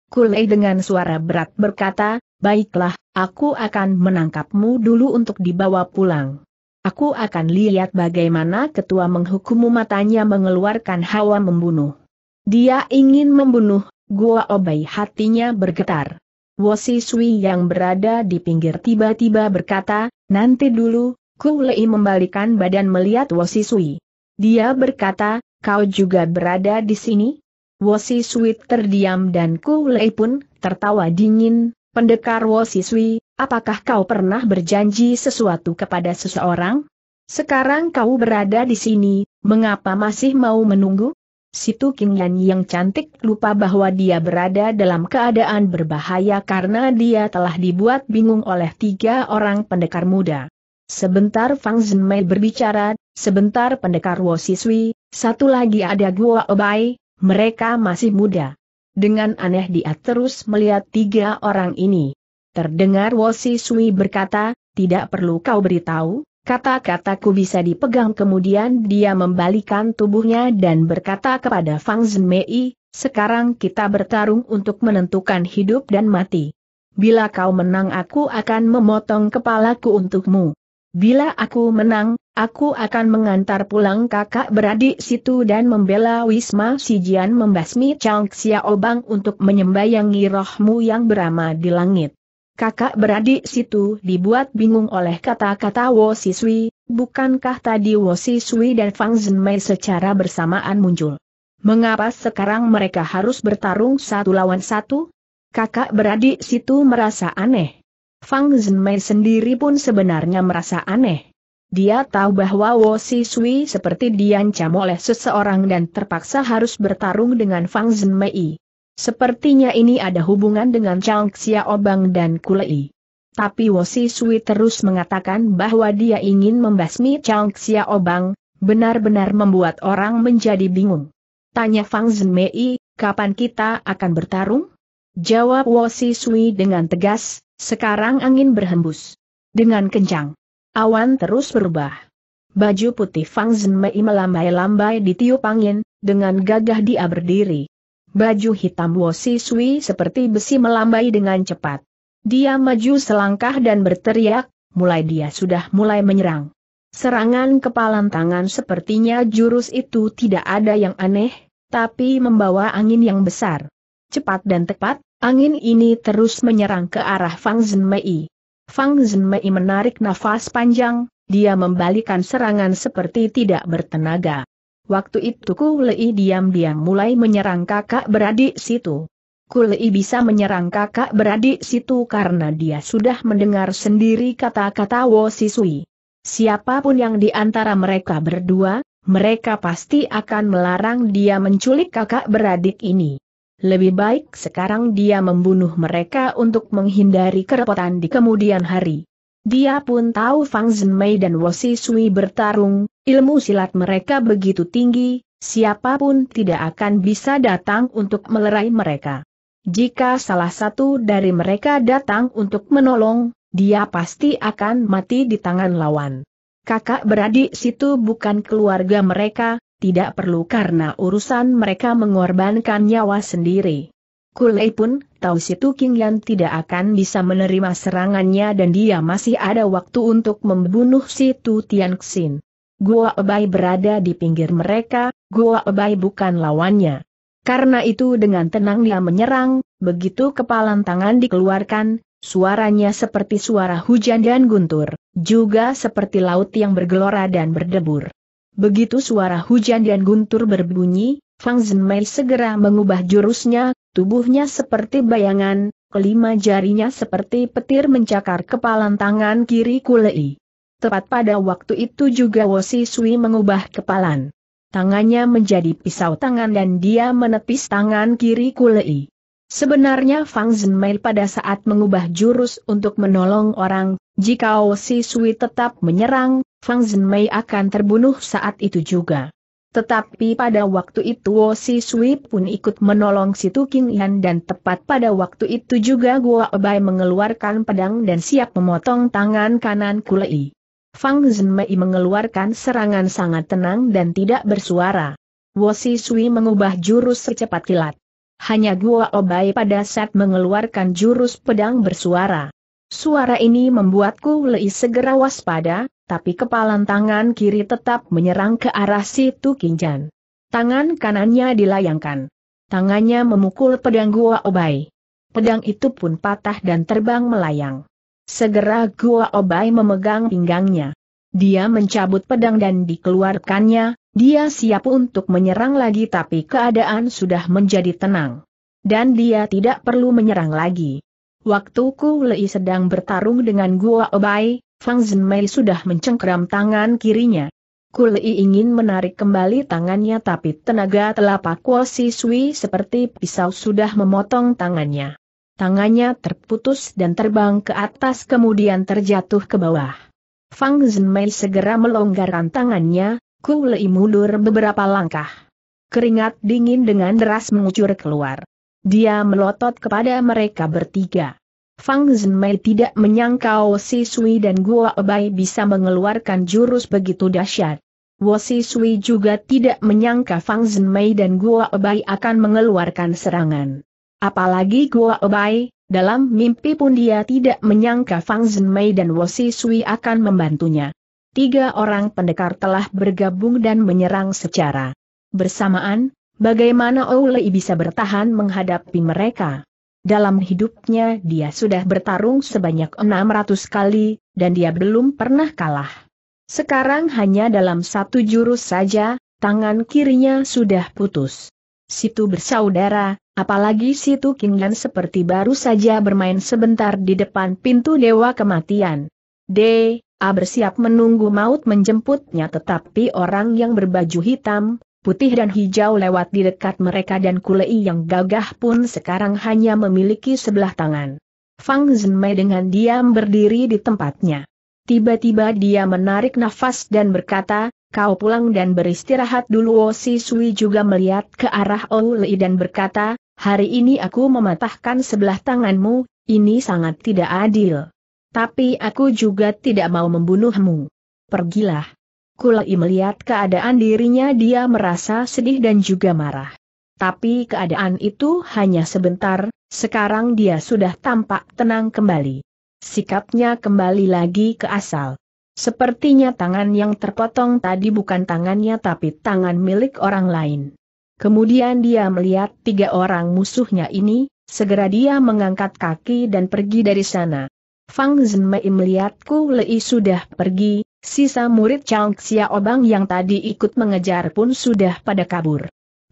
Kulei dengan suara berat berkata, baiklah, aku akan menangkapmu dulu untuk dibawa pulang. Aku akan lihat bagaimana ketua menghukummu matanya mengeluarkan hawa membunuh. Dia ingin membunuh, gua obai hatinya bergetar. Wosi Sui yang berada di pinggir tiba-tiba berkata, nanti dulu, Kulei membalikan badan melihat Wosi Sui. Dia berkata, kau juga berada di sini? Wosi Sui terdiam dan Ku Kulei pun tertawa dingin, pendekar Wosi Sui, apakah kau pernah berjanji sesuatu kepada seseorang? Sekarang kau berada di sini, mengapa masih mau menunggu? Situ Yan yang cantik lupa bahwa dia berada dalam keadaan berbahaya karena dia telah dibuat bingung oleh tiga orang pendekar muda. Sebentar Fang Zhenmei berbicara, sebentar pendekar Wosi Sui, satu lagi ada Guo Obai, mereka masih muda. Dengan aneh dia terus melihat tiga orang ini. Terdengar Wosi Sui berkata, tidak perlu kau beritahu, kata-kataku bisa dipegang kemudian dia membalikan tubuhnya dan berkata kepada Fang Zhenmei, sekarang kita bertarung untuk menentukan hidup dan mati. Bila kau menang aku akan memotong kepalaku untukmu. Bila aku menang, Aku akan mengantar pulang kakak beradik situ dan membela Wisma Sijian membasmi Chang Xiaobang untuk menyembayangi rohmu yang berama di langit. Kakak beradik situ dibuat bingung oleh kata-kata Wo Siswi, bukankah tadi Wo Siswi dan Fang Zhenmei secara bersamaan muncul? Mengapa sekarang mereka harus bertarung satu lawan satu? Kakak beradik situ merasa aneh. Fang Zhenmei sendiri pun sebenarnya merasa aneh. Dia tahu bahwa Wo Si Sui seperti diancam oleh seseorang dan terpaksa harus bertarung dengan Fang Zhenmei. Sepertinya ini ada hubungan dengan Chang Xiaobang dan Kulei. Tapi Wo Si Sui terus mengatakan bahwa dia ingin membasmi Chang Xiaobang, benar-benar membuat orang menjadi bingung. Tanya Fang Zhenmei, kapan kita akan bertarung? Jawab Wo Si Sui dengan tegas, sekarang angin berhembus. Dengan kencang. Awan terus berubah. Baju putih Fang Zhenmei melambai-lambai tiup angin, dengan gagah dia berdiri. Baju hitam Wo Sui seperti besi melambai dengan cepat. Dia maju selangkah dan berteriak, mulai dia sudah mulai menyerang. Serangan kepalan tangan sepertinya jurus itu tidak ada yang aneh, tapi membawa angin yang besar. Cepat dan tepat, angin ini terus menyerang ke arah Fang Zhenmei. Fang Zhenmei menarik nafas panjang, dia membalikan serangan seperti tidak bertenaga. Waktu itu Ku Lei diam-diam mulai menyerang kakak beradik situ. Ku Lei bisa menyerang kakak beradik situ karena dia sudah mendengar sendiri kata-kata Wo Sisui. Siapapun yang di antara mereka berdua, mereka pasti akan melarang dia menculik kakak beradik ini. Lebih baik sekarang dia membunuh mereka untuk menghindari kerepotan di kemudian hari. Dia pun tahu Fang Zhenmei dan Wosi Sui bertarung, ilmu silat mereka begitu tinggi, siapapun tidak akan bisa datang untuk melerai mereka. Jika salah satu dari mereka datang untuk menolong, dia pasti akan mati di tangan lawan. Kakak beradik situ bukan keluarga mereka, tidak perlu karena urusan mereka mengorbankan nyawa sendiri. Kulei pun tahu si Tuking yang tidak akan bisa menerima serangannya dan dia masih ada waktu untuk membunuh si Tian Xin. Gua Ebai berada di pinggir mereka, Gua Ebai bukan lawannya. Karena itu dengan tenang dia menyerang, begitu kepalan tangan dikeluarkan, suaranya seperti suara hujan dan guntur, juga seperti laut yang bergelora dan berdebur. Begitu suara hujan dan guntur berbunyi, Fang Zhenmei segera mengubah jurusnya, tubuhnya seperti bayangan, kelima jarinya seperti petir mencakar kepalan tangan kiri Kulei. Tepat pada waktu itu juga Wosi Sui mengubah kepalan. Tangannya menjadi pisau tangan dan dia menepis tangan kiri Kulei. Sebenarnya Fang Zhenmei pada saat mengubah jurus untuk menolong orang, jika si Sui tetap menyerang, Fang Zhenmei akan terbunuh saat itu juga. Tetapi pada waktu itu Wo Si Sui pun ikut menolong Si Tuking Yan dan tepat pada waktu itu juga Gua Bai mengeluarkan pedang dan siap memotong tangan kanan Kulei. Fang Zhenmei mengeluarkan serangan sangat tenang dan tidak bersuara. Wo Si Sui mengubah jurus secepat kilat. Hanya gua Obai pada saat mengeluarkan jurus pedang bersuara. Suara ini membuatku Lei segera waspada, tapi kepalan tangan kiri tetap menyerang ke arah situ Kinjan. Tangan kanannya dilayangkan. Tangannya memukul pedang gua Obai. Pedang itu pun patah dan terbang melayang. Segera gua Obai memegang pinggangnya. Dia mencabut pedang dan dikeluarkannya, dia siap untuk menyerang lagi tapi keadaan sudah menjadi tenang. Dan dia tidak perlu menyerang lagi. Waktu Ku Lei sedang bertarung dengan Gua Obai, Fang Zhenmei sudah mencengkram tangan kirinya. Ku Lei ingin menarik kembali tangannya tapi tenaga telapak Kuo Si Sui seperti pisau sudah memotong tangannya. Tangannya terputus dan terbang ke atas kemudian terjatuh ke bawah. Fang Zhenmei segera melonggarkan tangannya, Kulei mundur beberapa langkah. Keringat dingin dengan deras mengucur keluar. Dia melotot kepada mereka bertiga. Fang Zhenmei tidak menyangkau si Sui dan Guo Ebai bisa mengeluarkan jurus begitu dahsyat. Wo si Sui juga tidak menyangka Fang Zhenmei dan Guo Ebai akan mengeluarkan serangan. Apalagi Guo Ebai, dalam mimpi pun dia tidak menyangka Fang Zhenmei dan Wo si Sui akan membantunya tiga orang pendekar telah bergabung dan menyerang secara bersamaan, bagaimana Oulei bisa bertahan menghadapi mereka? Dalam hidupnya dia sudah bertarung sebanyak 600 kali, dan dia belum pernah kalah. Sekarang hanya dalam satu jurus saja, tangan kirinya sudah putus. Situ bersaudara, apalagi Situ Kinglan seperti baru saja bermain sebentar di depan pintu Dewa Kematian. D. A bersiap menunggu maut menjemputnya tetapi orang yang berbaju hitam, putih dan hijau lewat di dekat mereka dan Kulei yang gagah pun sekarang hanya memiliki sebelah tangan. Fang Zhenmei dengan diam berdiri di tempatnya. Tiba-tiba dia menarik nafas dan berkata, kau pulang dan beristirahat dulu O oh, Si Sui juga melihat ke arah Oulei dan berkata, hari ini aku mematahkan sebelah tanganmu, ini sangat tidak adil. Tapi aku juga tidak mau membunuhmu. Pergilah. Kulai melihat keadaan dirinya dia merasa sedih dan juga marah. Tapi keadaan itu hanya sebentar, sekarang dia sudah tampak tenang kembali. Sikapnya kembali lagi ke asal. Sepertinya tangan yang terpotong tadi bukan tangannya tapi tangan milik orang lain. Kemudian dia melihat tiga orang musuhnya ini, segera dia mengangkat kaki dan pergi dari sana. Fang Zhenmei melihatku Lei sudah pergi, sisa murid Chang Xiaobang yang tadi ikut mengejar pun sudah pada kabur.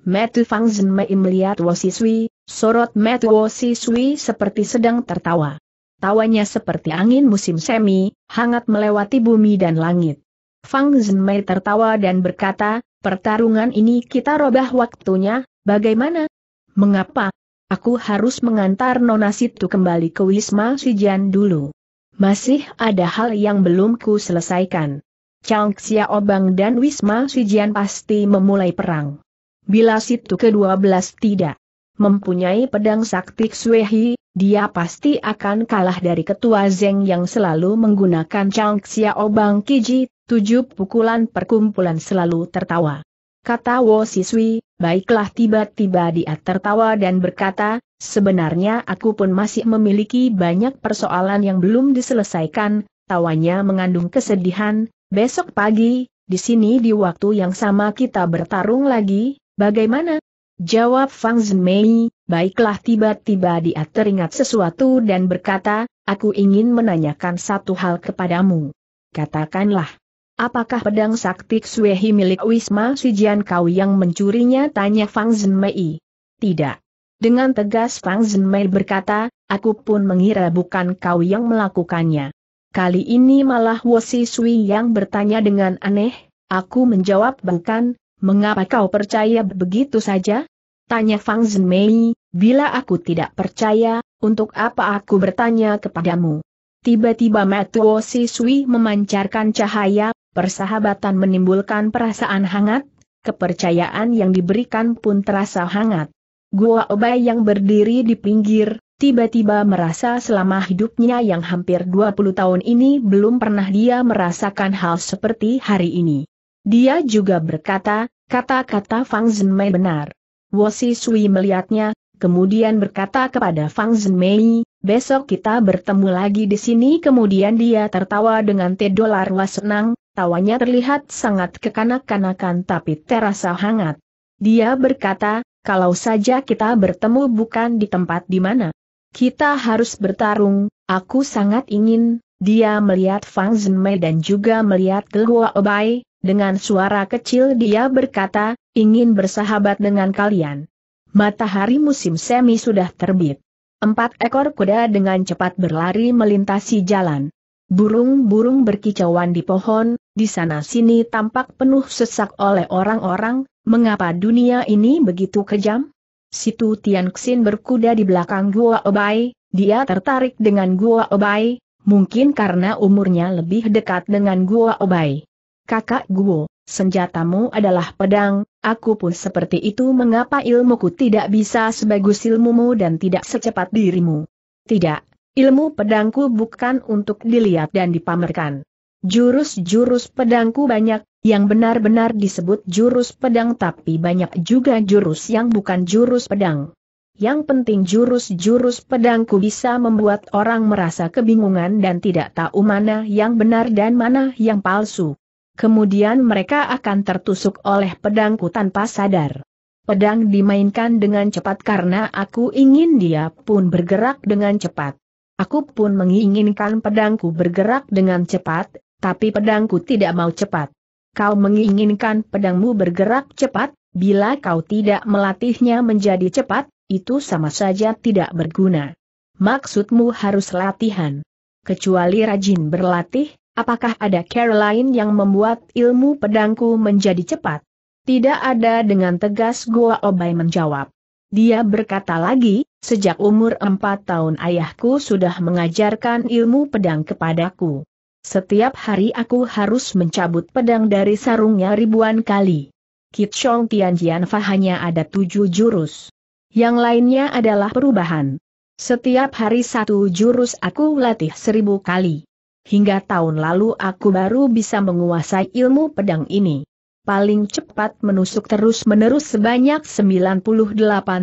Metu Fang Zhenmei melihat Wosiswi, sorot Metu Wosiswi seperti sedang tertawa. Tawanya seperti angin musim semi, hangat melewati bumi dan langit. Fang Zhenmei tertawa dan berkata, pertarungan ini kita robah waktunya, bagaimana? Mengapa? Aku harus mengantar Nona Situ kembali ke Wisma Sijian dulu. Masih ada hal yang belum ku selesaikan. Chang Xiaobang dan Wisma Sijian pasti memulai perang. Bila situ ke-12 tidak mempunyai pedang sakti Xuehi, dia pasti akan kalah dari ketua Zeng yang selalu menggunakan Chang Xiaobang Kiji, tujuh pukulan perkumpulan selalu tertawa kata Wo Siswi, baiklah tiba-tiba dia tertawa dan berkata, sebenarnya aku pun masih memiliki banyak persoalan yang belum diselesaikan, tawanya mengandung kesedihan, besok pagi, di sini di waktu yang sama kita bertarung lagi, bagaimana? Jawab Fang Zhenmei, baiklah tiba-tiba dia teringat sesuatu dan berkata, aku ingin menanyakan satu hal kepadamu. Katakanlah. Apakah pedang sakti Xuehi milik Wisma Sijian kau yang mencurinya? Tanya Fang Zhenmei. Tidak. Dengan tegas Fang Zhenmei berkata, aku pun mengira bukan kau yang melakukannya. Kali ini malah Wosi Sui yang bertanya dengan aneh, aku menjawab bukan, mengapa kau percaya begitu saja? Tanya Fang Zhenmei, bila aku tidak percaya, untuk apa aku bertanya kepadamu? Tiba-tiba Matuo Si Sui memancarkan cahaya persahabatan menimbulkan perasaan hangat, kepercayaan yang diberikan pun terasa hangat. Gua Obai yang berdiri di pinggir, tiba-tiba merasa selama hidupnya yang hampir 20 tahun ini belum pernah dia merasakan hal seperti hari ini. Dia juga berkata, kata-kata Fang Zhenmei benar. Wosi Sui melihatnya, kemudian berkata kepada Fang Zhenmei, besok kita bertemu lagi di sini kemudian dia tertawa dengan tedolar senang, Tawanya terlihat sangat kekanak-kanakan tapi terasa hangat. Dia berkata, kalau saja kita bertemu bukan di tempat di mana kita harus bertarung, aku sangat ingin, dia melihat Fang Zhenmei dan juga melihat Gehua Obai, dengan suara kecil dia berkata, ingin bersahabat dengan kalian. Matahari musim semi sudah terbit. Empat ekor kuda dengan cepat berlari melintasi jalan. Burung-burung berkicauan di pohon, di sana-sini tampak penuh sesak oleh orang-orang, mengapa dunia ini begitu kejam? Situ Tianxin berkuda di belakang Gua Obai, dia tertarik dengan Gua Obai, mungkin karena umurnya lebih dekat dengan Gua Obai. Kakak Guo, senjatamu adalah pedang, aku pun seperti itu mengapa ilmuku tidak bisa sebagus ilmumu dan tidak secepat dirimu. Tidak, Ilmu pedangku bukan untuk dilihat dan dipamerkan. Jurus-jurus pedangku banyak, yang benar-benar disebut jurus pedang tapi banyak juga jurus yang bukan jurus pedang. Yang penting jurus-jurus pedangku bisa membuat orang merasa kebingungan dan tidak tahu mana yang benar dan mana yang palsu. Kemudian mereka akan tertusuk oleh pedangku tanpa sadar. Pedang dimainkan dengan cepat karena aku ingin dia pun bergerak dengan cepat. Aku pun menginginkan pedangku bergerak dengan cepat, tapi pedangku tidak mau cepat. Kau menginginkan pedangmu bergerak cepat, bila kau tidak melatihnya menjadi cepat, itu sama saja tidak berguna. Maksudmu harus latihan. Kecuali rajin berlatih, apakah ada Caroline yang membuat ilmu pedangku menjadi cepat? Tidak ada dengan tegas Goa Obai menjawab. Dia berkata lagi, Sejak umur empat tahun ayahku sudah mengajarkan ilmu pedang kepadaku. Setiap hari aku harus mencabut pedang dari sarungnya ribuan kali. Kit Jian Tianjian hanya ada tujuh jurus. Yang lainnya adalah perubahan. Setiap hari satu jurus aku latih seribu kali. Hingga tahun lalu aku baru bisa menguasai ilmu pedang ini paling cepat menusuk terus-menerus sebanyak 98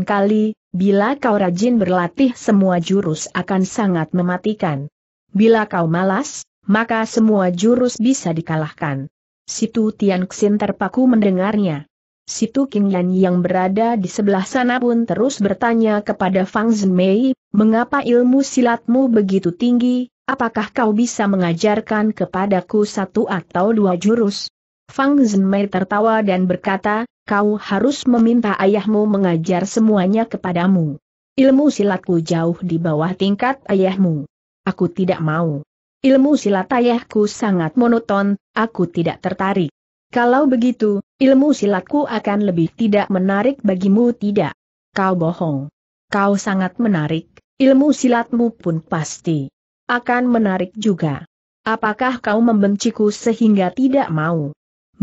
kali, bila kau rajin berlatih semua jurus akan sangat mematikan. Bila kau malas, maka semua jurus bisa dikalahkan. Situ Tian Xin terpaku mendengarnya. Situ Yan yang berada di sebelah sana pun terus bertanya kepada Fang Zhenmei, mengapa ilmu silatmu begitu tinggi, apakah kau bisa mengajarkan kepadaku satu atau dua jurus? Fang Zhenmei tertawa dan berkata, kau harus meminta ayahmu mengajar semuanya kepadamu. Ilmu silatku jauh di bawah tingkat ayahmu. Aku tidak mau. Ilmu silat ayahku sangat monoton, aku tidak tertarik. Kalau begitu, ilmu silatku akan lebih tidak menarik bagimu tidak. Kau bohong. Kau sangat menarik, ilmu silatmu pun pasti akan menarik juga. Apakah kau membenciku sehingga tidak mau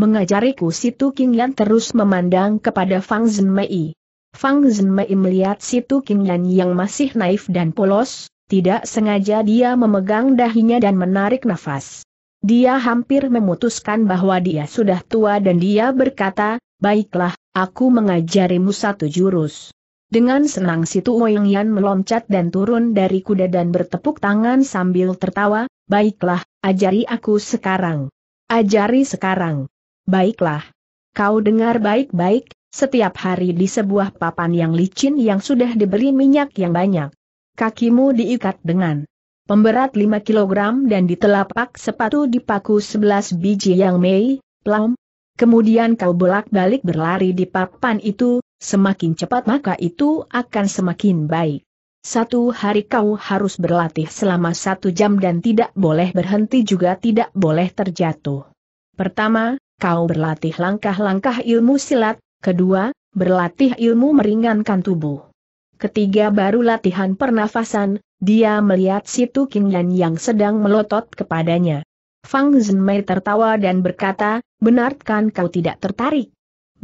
mengajariku Situ Qingyan terus memandang kepada Fang Zhenmei. Fang Zhenmei melihat Situ Qingyan yang masih naif dan polos, tidak sengaja dia memegang dahinya dan menarik nafas. Dia hampir memutuskan bahwa dia sudah tua dan dia berkata, baiklah, aku mengajarimu satu jurus. Dengan senang situ Wang Yan meloncat dan turun dari kuda dan bertepuk tangan sambil tertawa, baiklah, ajari aku sekarang. Ajari sekarang. Baiklah. Kau dengar baik-baik, setiap hari di sebuah papan yang licin yang sudah diberi minyak yang banyak. Kakimu diikat dengan pemberat 5 kg dan di telapak sepatu dipaku 11 biji yang mei, plum. Kemudian kau bolak-balik berlari di papan itu, semakin cepat maka itu akan semakin baik. Satu hari kau harus berlatih selama satu jam dan tidak boleh berhenti juga tidak boleh terjatuh. Pertama, kau berlatih langkah-langkah ilmu silat, kedua, berlatih ilmu meringankan tubuh. Ketiga baru latihan pernafasan, dia melihat Situ yan yang sedang melotot kepadanya. Fang Zhenmei tertawa dan berkata, benarkan kau tidak tertarik?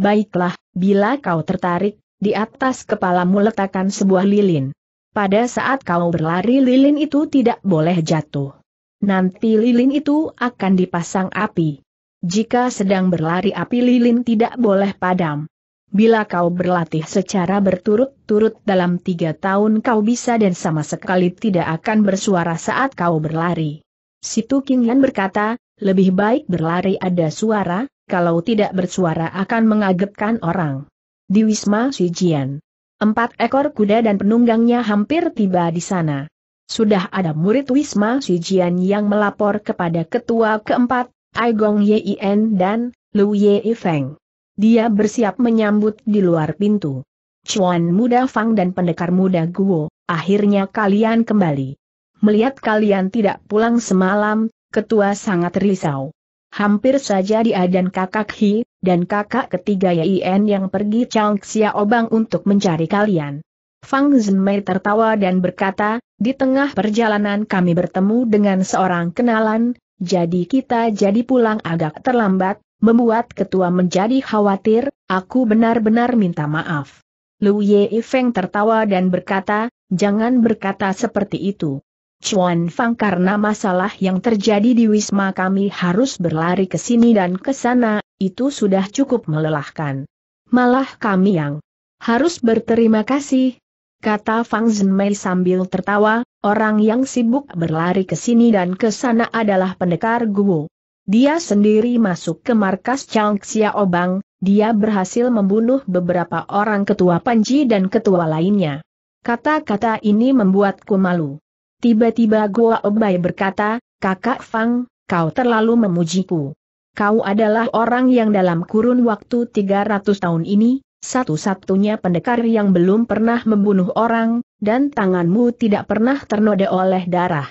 Baiklah, bila kau tertarik, di atas kepalamu letakkan sebuah lilin. Pada saat kau berlari lilin itu tidak boleh jatuh. Nanti lilin itu akan dipasang api. Jika sedang berlari api lilin tidak boleh padam. Bila kau berlatih secara berturut-turut dalam tiga tahun kau bisa dan sama sekali tidak akan bersuara saat kau berlari. Situ Yan berkata, lebih baik berlari ada suara, kalau tidak bersuara akan mengagetkan orang. Di Wisma Sijian. Empat ekor kuda dan penunggangnya hampir tiba di sana. Sudah ada murid Wisma Sijian yang melapor kepada ketua keempat, Ai Gong Yin dan Lu Ye Feng. Dia bersiap menyambut di luar pintu. Chuan muda Fang dan pendekar muda Guo, akhirnya kalian kembali. Melihat kalian tidak pulang semalam, ketua sangat risau. Hampir saja dia dan kakak Hi, dan kakak ketiga Yin yang pergi Chang Obang untuk mencari kalian. Fang Zhenmei tertawa dan berkata, di tengah perjalanan kami bertemu dengan seorang kenalan, jadi kita jadi pulang agak terlambat, membuat ketua menjadi khawatir, aku benar-benar minta maaf. Lu Ye Feng tertawa dan berkata, jangan berkata seperti itu. Chuan Fang karena masalah yang terjadi di Wisma kami harus berlari ke sini dan ke sana, itu sudah cukup melelahkan. Malah kami yang harus berterima kasih. Kata Fang Zhenmei sambil tertawa, Orang yang sibuk berlari ke sini dan ke sana adalah pendekar Guo. Dia sendiri masuk ke markas Chang Xiaobang, dia berhasil membunuh beberapa orang ketua Panji dan ketua lainnya. Kata-kata ini membuatku malu. Tiba-tiba Guo Obai berkata, Kakak Fang, kau terlalu memujiku. Kau adalah orang yang dalam kurun waktu 300 tahun ini, satu-satunya pendekar yang belum pernah membunuh orang, dan tanganmu tidak pernah ternoda oleh darah.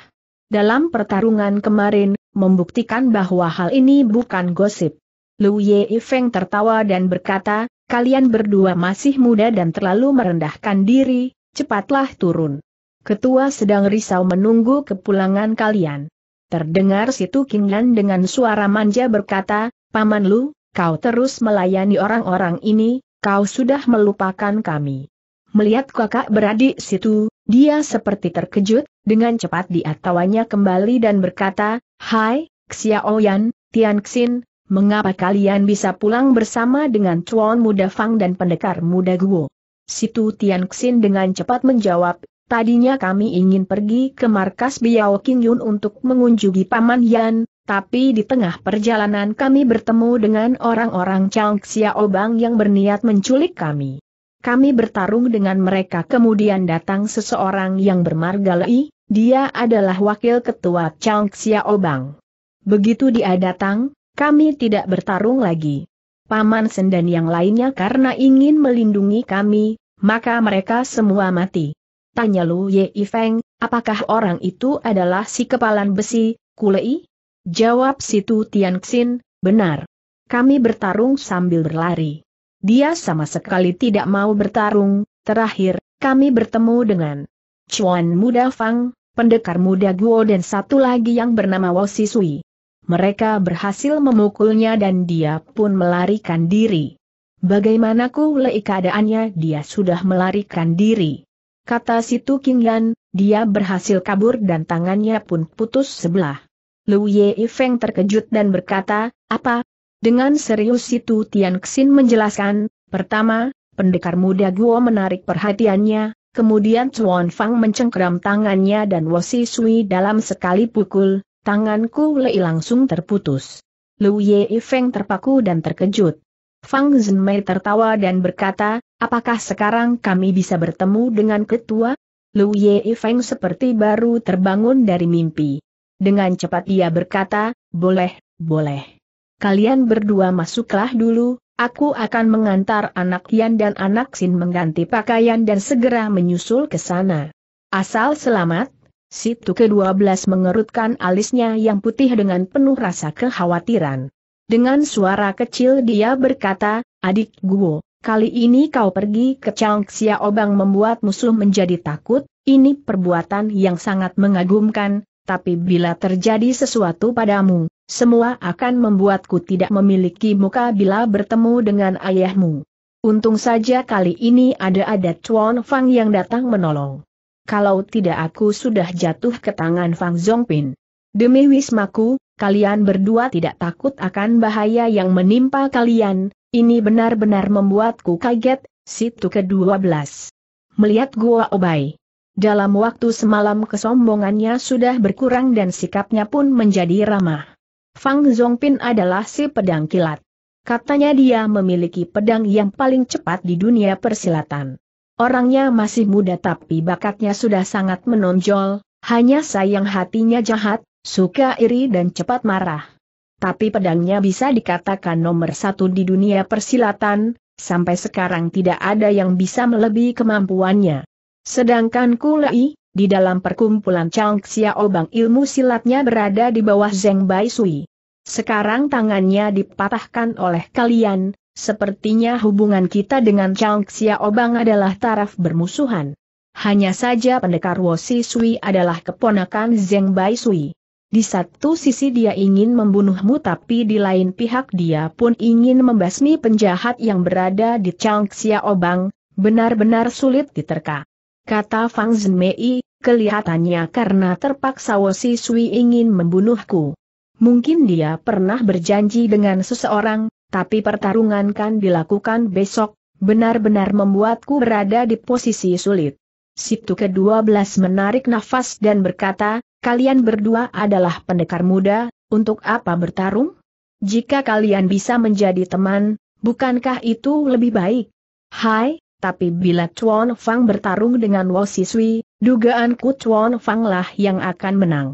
Dalam pertarungan kemarin, membuktikan bahwa hal ini bukan gosip. Lu Ye Feng tertawa dan berkata, kalian berdua masih muda dan terlalu merendahkan diri, cepatlah turun. Ketua sedang risau menunggu kepulangan kalian. Terdengar situ Kinglan dengan suara manja berkata, Paman Lu, kau terus melayani orang-orang ini, kau sudah melupakan kami. Melihat kakak beradik situ, dia seperti terkejut, dengan cepat diatawanya kembali dan berkata, Hai, Xiaoyan, Tianxin, mengapa kalian bisa pulang bersama dengan Chuan Muda Fang dan pendekar muda Guo? Situ Tianxin dengan cepat menjawab, tadinya kami ingin pergi ke markas Biao Qingyun untuk mengunjungi Paman Yan, tapi di tengah perjalanan kami bertemu dengan orang-orang Chang Xiaobang yang berniat menculik kami. Kami bertarung dengan mereka kemudian datang seseorang yang bermarga Lei, dia adalah wakil ketua Chang Xiaobang. Begitu dia datang, kami tidak bertarung lagi. Paman sendan yang lainnya karena ingin melindungi kami, maka mereka semua mati. Tanya Lu Ye Feng, apakah orang itu adalah si kepalan besi, Kulei? Jawab situ Tianxin, benar. Kami bertarung sambil berlari. Dia sama sekali tidak mau bertarung, terakhir, kami bertemu dengan Chuan Muda Fang, pendekar muda Guo dan satu lagi yang bernama Wo Sisui. Mereka berhasil memukulnya dan dia pun melarikan diri. Bagaimana Kulei keadaannya dia sudah melarikan diri. Kata Situ Yan, dia berhasil kabur dan tangannya pun putus sebelah. Lu Ye Feng terkejut dan berkata, apa? Dengan serius itu Tian Xin menjelaskan, pertama, pendekar muda Guo menarik perhatiannya, kemudian Chuan Fang mencengkeram tangannya dan Wosi Sui dalam sekali pukul, tanganku Lei langsung terputus. Lu Ye Feng terpaku dan terkejut. Fang Zhenmei tertawa dan berkata, apakah sekarang kami bisa bertemu dengan ketua? Lu Ye Feng seperti baru terbangun dari mimpi. Dengan cepat ia berkata, boleh, boleh. Kalian berdua masuklah dulu, aku akan mengantar anak Yan dan anak Sin mengganti pakaian dan segera menyusul ke sana. Asal selamat, Situ ke-12 mengerutkan alisnya yang putih dengan penuh rasa kekhawatiran. Dengan suara kecil dia berkata, adik Guo, kali ini kau pergi ke Changxia Obang membuat musuh menjadi takut, ini perbuatan yang sangat mengagumkan, tapi bila terjadi sesuatu padamu, semua akan membuatku tidak memiliki muka bila bertemu dengan ayahmu. Untung saja kali ini ada adat Chuan Fang yang datang menolong. Kalau tidak aku sudah jatuh ke tangan Fang Zongpin. Demi wismaku, kalian berdua tidak takut akan bahaya yang menimpa kalian, ini benar-benar membuatku kaget, situ ke-12. Melihat gua obai. Dalam waktu semalam kesombongannya sudah berkurang dan sikapnya pun menjadi ramah. Fang Zongpin adalah si pedang kilat. Katanya dia memiliki pedang yang paling cepat di dunia persilatan. Orangnya masih muda tapi bakatnya sudah sangat menonjol, hanya sayang hatinya jahat, suka iri dan cepat marah. Tapi pedangnya bisa dikatakan nomor satu di dunia persilatan, sampai sekarang tidak ada yang bisa melebihi kemampuannya. Sedangkan Kulai, di dalam perkumpulan Chang Xiaobang ilmu silatnya berada di bawah Zeng Bai Sui. Sekarang tangannya dipatahkan oleh kalian, sepertinya hubungan kita dengan Chang Xiaobang adalah taraf bermusuhan. Hanya saja pendekar Wosi Sui adalah keponakan Zeng Bai Sui. Di satu sisi dia ingin membunuhmu tapi di lain pihak dia pun ingin membasmi penjahat yang berada di Chang Xiaobang, benar-benar sulit diterka kata Fang Zhenmei, kelihatannya karena terpaksa Wosi Sui ingin membunuhku. Mungkin dia pernah berjanji dengan seseorang, tapi pertarungan kan dilakukan besok, benar-benar membuatku berada di posisi sulit. Situ ke-12 menarik nafas dan berkata, kalian berdua adalah pendekar muda, untuk apa bertarung? Jika kalian bisa menjadi teman, bukankah itu lebih baik? Hai, tapi bila Chuan Fang bertarung dengan Wo Siswi, dugaanku Chuan Fang lah yang akan menang.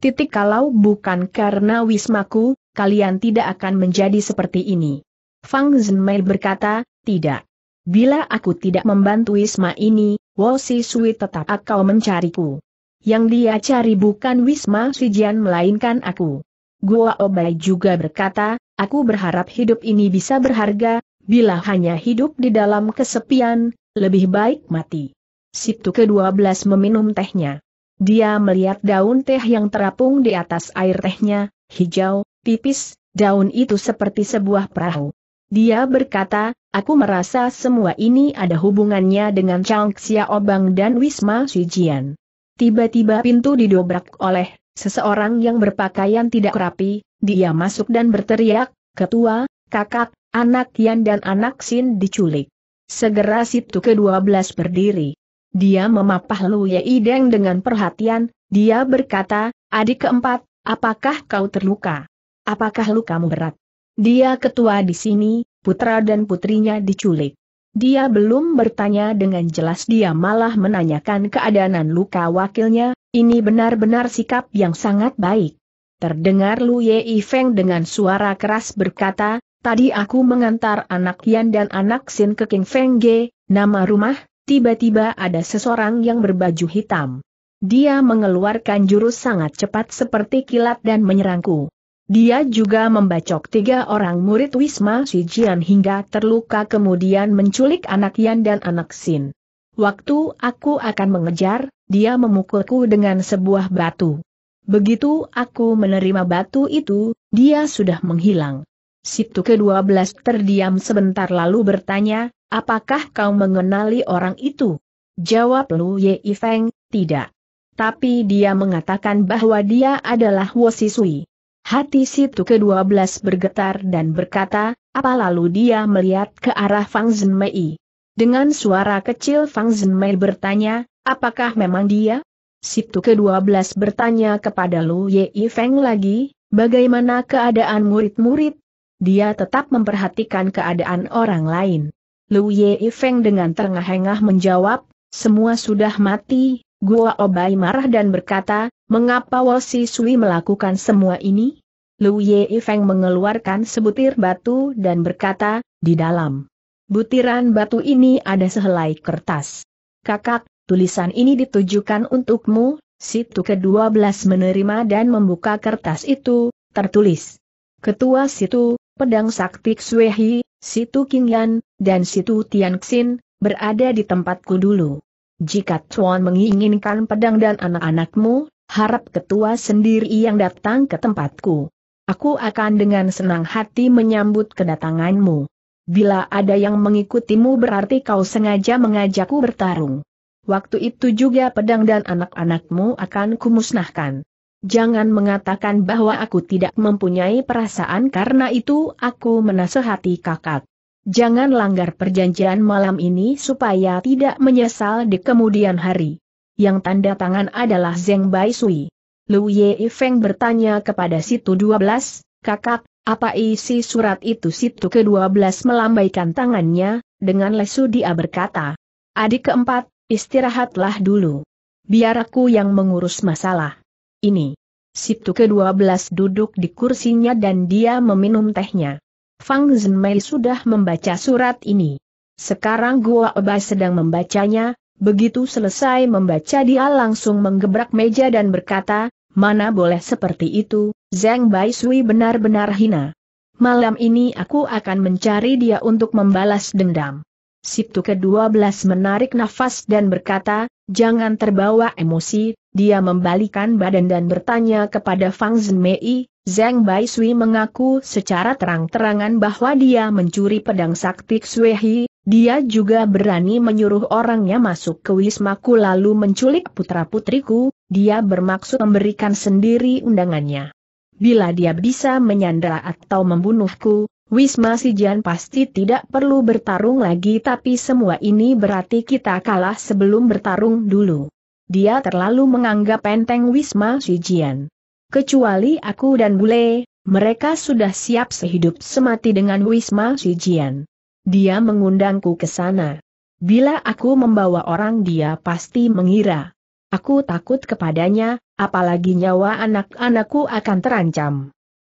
Titik kalau bukan karena wismaku, kalian tidak akan menjadi seperti ini. Fang Zhenmei berkata, tidak. Bila aku tidak membantu Wisma ini, Wo Siswi tetap akan mencariku. Yang dia cari bukan Wisma Sijian melainkan aku. Gua Obai juga berkata, aku berharap hidup ini bisa berharga, bila hanya hidup di dalam kesepian, lebih baik mati. Situ ke-12 meminum tehnya. Dia melihat daun teh yang terapung di atas air tehnya, hijau, tipis, daun itu seperti sebuah perahu. Dia berkata, aku merasa semua ini ada hubungannya dengan Chang Xiaobang dan Wisma Sujian. Tiba-tiba pintu didobrak oleh seseorang yang berpakaian tidak rapi, dia masuk dan berteriak, Ketua, kakak, anak Yan dan anak Sin diculik. Segera situ ke-12 berdiri. Dia memapah Lu Ideng dengan perhatian, dia berkata, adik keempat, apakah kau terluka? Apakah lukamu berat? Dia ketua di sini, putra dan putrinya diculik. Dia belum bertanya dengan jelas dia malah menanyakan keadaan luka wakilnya, ini benar-benar sikap yang sangat baik. Terdengar Lu Ye Feng dengan suara keras berkata, Tadi aku mengantar anak Yan dan anak Sin ke King Feng Ge, nama rumah, tiba-tiba ada seseorang yang berbaju hitam. Dia mengeluarkan jurus sangat cepat seperti kilat dan menyerangku. Dia juga membacok tiga orang murid Wisma Si Jian hingga terluka kemudian menculik anak Yan dan anak Sin. Waktu aku akan mengejar, dia memukulku dengan sebuah batu. Begitu aku menerima batu itu, dia sudah menghilang. Situ ke-12 terdiam sebentar lalu bertanya, apakah kau mengenali orang itu? Jawab Lu Ye Feng, tidak. Tapi dia mengatakan bahwa dia adalah Wosisui. Hati situ ke-12 bergetar dan berkata, apa lalu dia melihat ke arah Fang Zhenmei? Dengan suara kecil Fang Zhenmei bertanya, apakah memang dia? Situ ke-12 bertanya kepada Lu Ye Feng lagi, bagaimana keadaan murid-murid, dia tetap memperhatikan keadaan orang lain. Lu Ye Feng dengan terengah-engah menjawab, semua sudah mati, Gua Obai marah dan berkata, mengapa Wosi Sui melakukan semua ini? Lu Ye Feng mengeluarkan sebutir batu dan berkata, di dalam butiran batu ini ada sehelai kertas. Kakak, tulisan ini ditujukan untukmu, situ ke-12 menerima dan membuka kertas itu, tertulis. Ketua situ, pedang sakti Xuehi, Situ Qingyan, dan Situ Tianxin, berada di tempatku dulu. Jika Tuan menginginkan pedang dan anak-anakmu, harap ketua sendiri yang datang ke tempatku. Aku akan dengan senang hati menyambut kedatanganmu. Bila ada yang mengikutimu berarti kau sengaja mengajakku bertarung. Waktu itu juga pedang dan anak-anakmu akan kumusnahkan. Jangan mengatakan bahwa aku tidak mempunyai perasaan karena itu aku menasehati kakak. Jangan langgar perjanjian malam ini supaya tidak menyesal di kemudian hari. Yang tanda tangan adalah Zeng Bai Sui. Lu Ye Feng bertanya kepada situ 12, kakak, apa isi surat itu situ ke-12 melambaikan tangannya, dengan lesu dia berkata. Adik keempat, istirahatlah dulu. Biar aku yang mengurus masalah ini. Situ ke-12 duduk di kursinya dan dia meminum tehnya. Fang Zhenmei sudah membaca surat ini. Sekarang Gua Eba sedang membacanya, begitu selesai membaca dia langsung menggebrak meja dan berkata, mana boleh seperti itu, Zeng Bai Sui benar-benar hina. Malam ini aku akan mencari dia untuk membalas dendam. Situ ke-12 menarik nafas dan berkata, jangan terbawa emosi, dia membalikan badan dan bertanya kepada Fang Zhenmei, Zhang Bai Sui mengaku secara terang-terangan bahwa dia mencuri pedang sakti Xuehi, dia juga berani menyuruh orangnya masuk ke wismaku lalu menculik putra-putriku, dia bermaksud memberikan sendiri undangannya. Bila dia bisa menyandra atau membunuhku, Wisma Sijian pasti tidak perlu bertarung lagi tapi semua ini berarti kita kalah sebelum bertarung dulu dia terlalu menganggap enteng Wisma Sijian. Kecuali aku dan Bule, mereka sudah siap sehidup semati dengan Wisma Sijian. Dia mengundangku ke sana. Bila aku membawa orang dia pasti mengira. Aku takut kepadanya, apalagi nyawa anak-anakku akan terancam.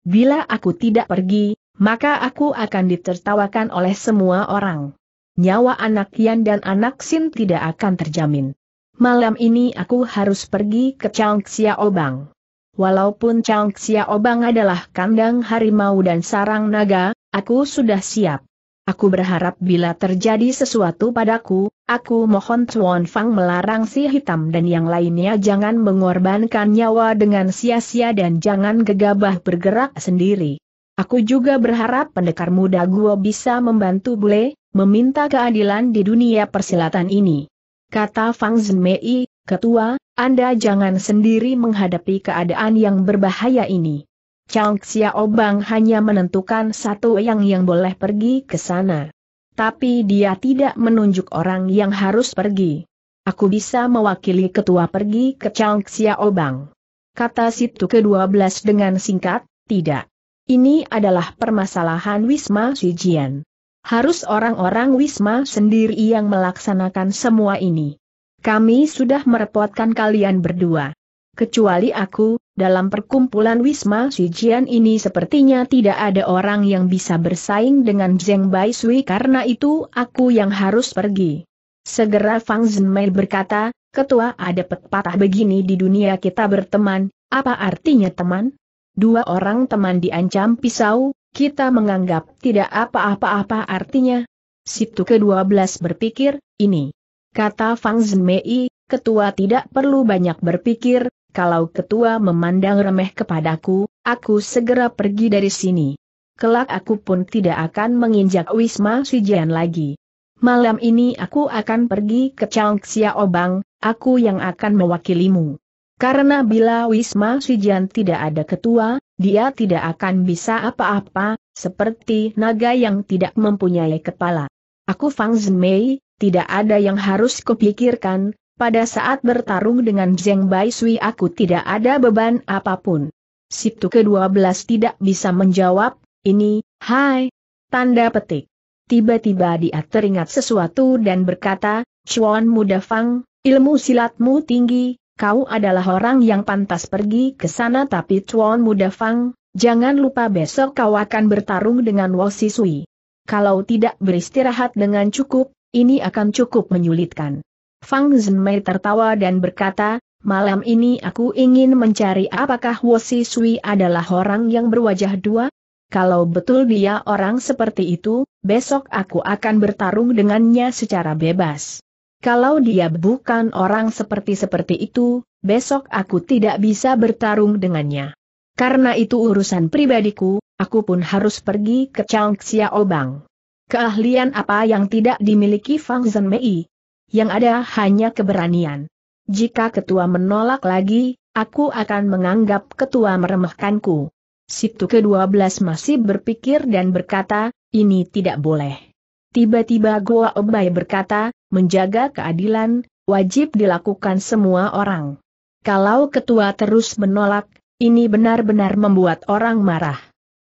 Bila aku tidak pergi, maka aku akan ditertawakan oleh semua orang. Nyawa anak Yan dan anak Sin tidak akan terjamin malam ini aku harus pergi ke Chang Xiaobang. Walaupun Chang Xiaobang adalah kandang harimau dan sarang naga, aku sudah siap. Aku berharap bila terjadi sesuatu padaku, aku mohon Tuan Fang melarang si hitam dan yang lainnya jangan mengorbankan nyawa dengan sia-sia dan jangan gegabah bergerak sendiri. Aku juga berharap pendekar muda gua bisa membantu Bule, meminta keadilan di dunia persilatan ini kata Fang Zmei, ketua, Anda jangan sendiri menghadapi keadaan yang berbahaya ini. Chang Xiaobang hanya menentukan satu yang yang boleh pergi ke sana. Tapi dia tidak menunjuk orang yang harus pergi. Aku bisa mewakili ketua pergi ke Chang Xiaobang. Kata situ ke-12 dengan singkat, tidak. Ini adalah permasalahan Wisma Shijian. Harus orang-orang Wisma sendiri yang melaksanakan semua ini. Kami sudah merepotkan kalian berdua. Kecuali aku, dalam perkumpulan Wisma Sijian ini sepertinya tidak ada orang yang bisa bersaing dengan Zeng Bai Sui karena itu aku yang harus pergi. Segera Fang Zhenmei berkata, Ketua ada pepatah begini di dunia kita berteman, apa artinya teman? Dua orang teman diancam pisau, kita menganggap tidak apa-apa-apa artinya. Situ ke-12 berpikir, ini. Kata Fang Zhenmei, ketua tidak perlu banyak berpikir, kalau ketua memandang remeh kepadaku, aku segera pergi dari sini. Kelak aku pun tidak akan menginjak Wisma Sijian lagi. Malam ini aku akan pergi ke Changxia Obang, aku yang akan mewakilimu. Karena bila Wisma Sijian tidak ada ketua, dia tidak akan bisa apa-apa, seperti naga yang tidak mempunyai kepala. Aku Fang Zimei, tidak ada yang harus kupikirkan, pada saat bertarung dengan Zeng Bai Sui aku tidak ada beban apapun. Situ ke-12 tidak bisa menjawab, ini, hai, tanda petik. Tiba-tiba dia teringat sesuatu dan berkata, Chuan Muda Fang, ilmu silatmu tinggi, kau adalah orang yang pantas pergi ke sana tapi Chuan Muda Fang, jangan lupa besok kau akan bertarung dengan Wosisui. Sui. Kalau tidak beristirahat dengan cukup, ini akan cukup menyulitkan. Fang Zhenmei tertawa dan berkata, malam ini aku ingin mencari apakah Wosisui Sui adalah orang yang berwajah dua? Kalau betul dia orang seperti itu, besok aku akan bertarung dengannya secara bebas. Kalau dia bukan orang seperti-seperti itu, besok aku tidak bisa bertarung dengannya. Karena itu urusan pribadiku, aku pun harus pergi ke Changxia Obang. Keahlian apa yang tidak dimiliki Fang Zhenmei? Yang ada hanya keberanian. Jika ketua menolak lagi, aku akan menganggap ketua meremehkanku. Situ ke-12 masih berpikir dan berkata, ini tidak boleh. Tiba-tiba Goa Obai berkata, menjaga keadilan, wajib dilakukan semua orang. Kalau ketua terus menolak, ini benar-benar membuat orang marah.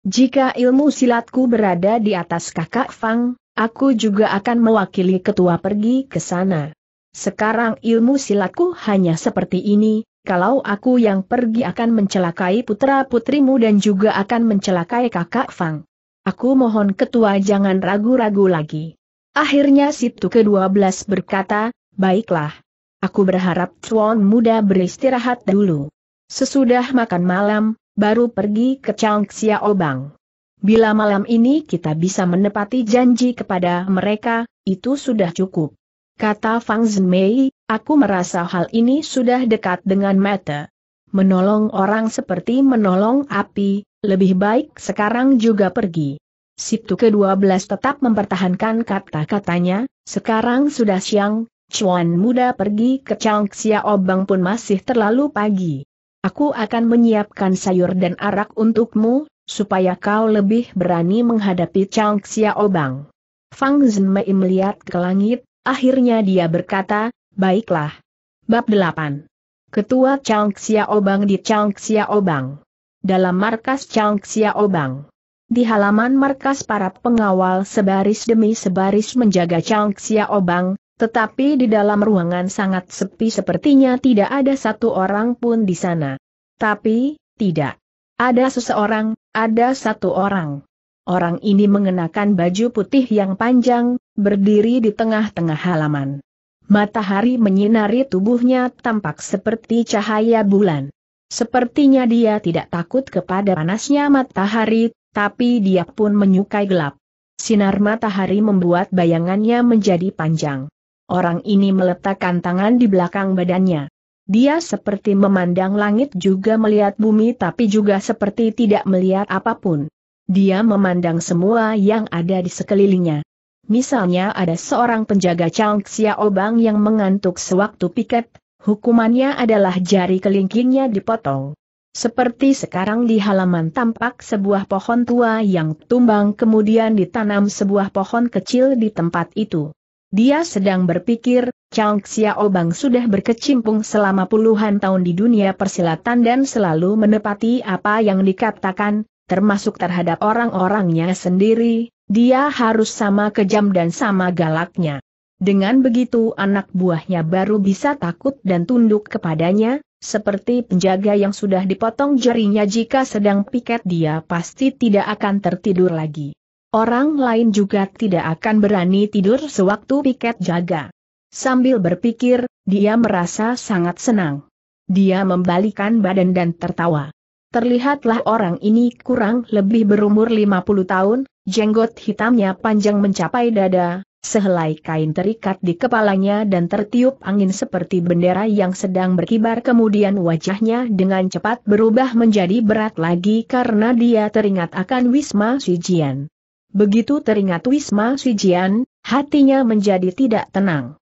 Jika ilmu silatku berada di atas kakak Fang, aku juga akan mewakili ketua pergi ke sana. Sekarang ilmu silatku hanya seperti ini, kalau aku yang pergi akan mencelakai putra-putrimu dan juga akan mencelakai kakak Fang. Aku mohon ketua jangan ragu-ragu lagi. Akhirnya situ ke-12 berkata, baiklah. Aku berharap Chuan muda beristirahat dulu. Sesudah makan malam, baru pergi ke Changxia Obang. Bila malam ini kita bisa menepati janji kepada mereka, itu sudah cukup. Kata Fang Zimei, aku merasa hal ini sudah dekat dengan mata. Menolong orang seperti menolong api, lebih baik sekarang juga pergi. Siptu ke-12 tetap mempertahankan kata-katanya, sekarang sudah siang, Chuan muda pergi ke Changxia Obang pun masih terlalu pagi. Aku akan menyiapkan sayur dan arak untukmu, supaya kau lebih berani menghadapi Changxia Obang. Fang Zhenmei melihat ke langit, akhirnya dia berkata, baiklah. Bab 8 Ketua Changxia Obang di Changxia Obang Dalam markas Changxia Obang di halaman markas para pengawal sebaris demi sebaris menjaga Chang Xiaobang, tetapi di dalam ruangan sangat sepi sepertinya tidak ada satu orang pun di sana. Tapi, tidak. Ada seseorang, ada satu orang. Orang ini mengenakan baju putih yang panjang, berdiri di tengah-tengah halaman. Matahari menyinari tubuhnya tampak seperti cahaya bulan. Sepertinya dia tidak takut kepada panasnya matahari, tapi dia pun menyukai gelap. Sinar matahari membuat bayangannya menjadi panjang. Orang ini meletakkan tangan di belakang badannya. Dia seperti memandang langit juga melihat bumi tapi juga seperti tidak melihat apapun. Dia memandang semua yang ada di sekelilingnya. Misalnya ada seorang penjaga Chang Xiaobang yang mengantuk sewaktu piket, hukumannya adalah jari kelingkingnya dipotong. Seperti sekarang di halaman tampak sebuah pohon tua yang tumbang kemudian ditanam sebuah pohon kecil di tempat itu. Dia sedang berpikir, Chang Xiaobang sudah berkecimpung selama puluhan tahun di dunia persilatan dan selalu menepati apa yang dikatakan, termasuk terhadap orang-orangnya sendiri, dia harus sama kejam dan sama galaknya. Dengan begitu anak buahnya baru bisa takut dan tunduk kepadanya, seperti penjaga yang sudah dipotong jarinya jika sedang piket dia pasti tidak akan tertidur lagi. Orang lain juga tidak akan berani tidur sewaktu piket jaga. Sambil berpikir, dia merasa sangat senang. Dia membalikan badan dan tertawa. Terlihatlah orang ini kurang lebih berumur 50 tahun, jenggot hitamnya panjang mencapai dada, Sehelai kain terikat di kepalanya dan tertiup angin seperti bendera yang sedang berkibar kemudian wajahnya dengan cepat berubah menjadi berat lagi karena dia teringat akan Wisma Sijian. Begitu teringat Wisma Sijian, hatinya menjadi tidak tenang.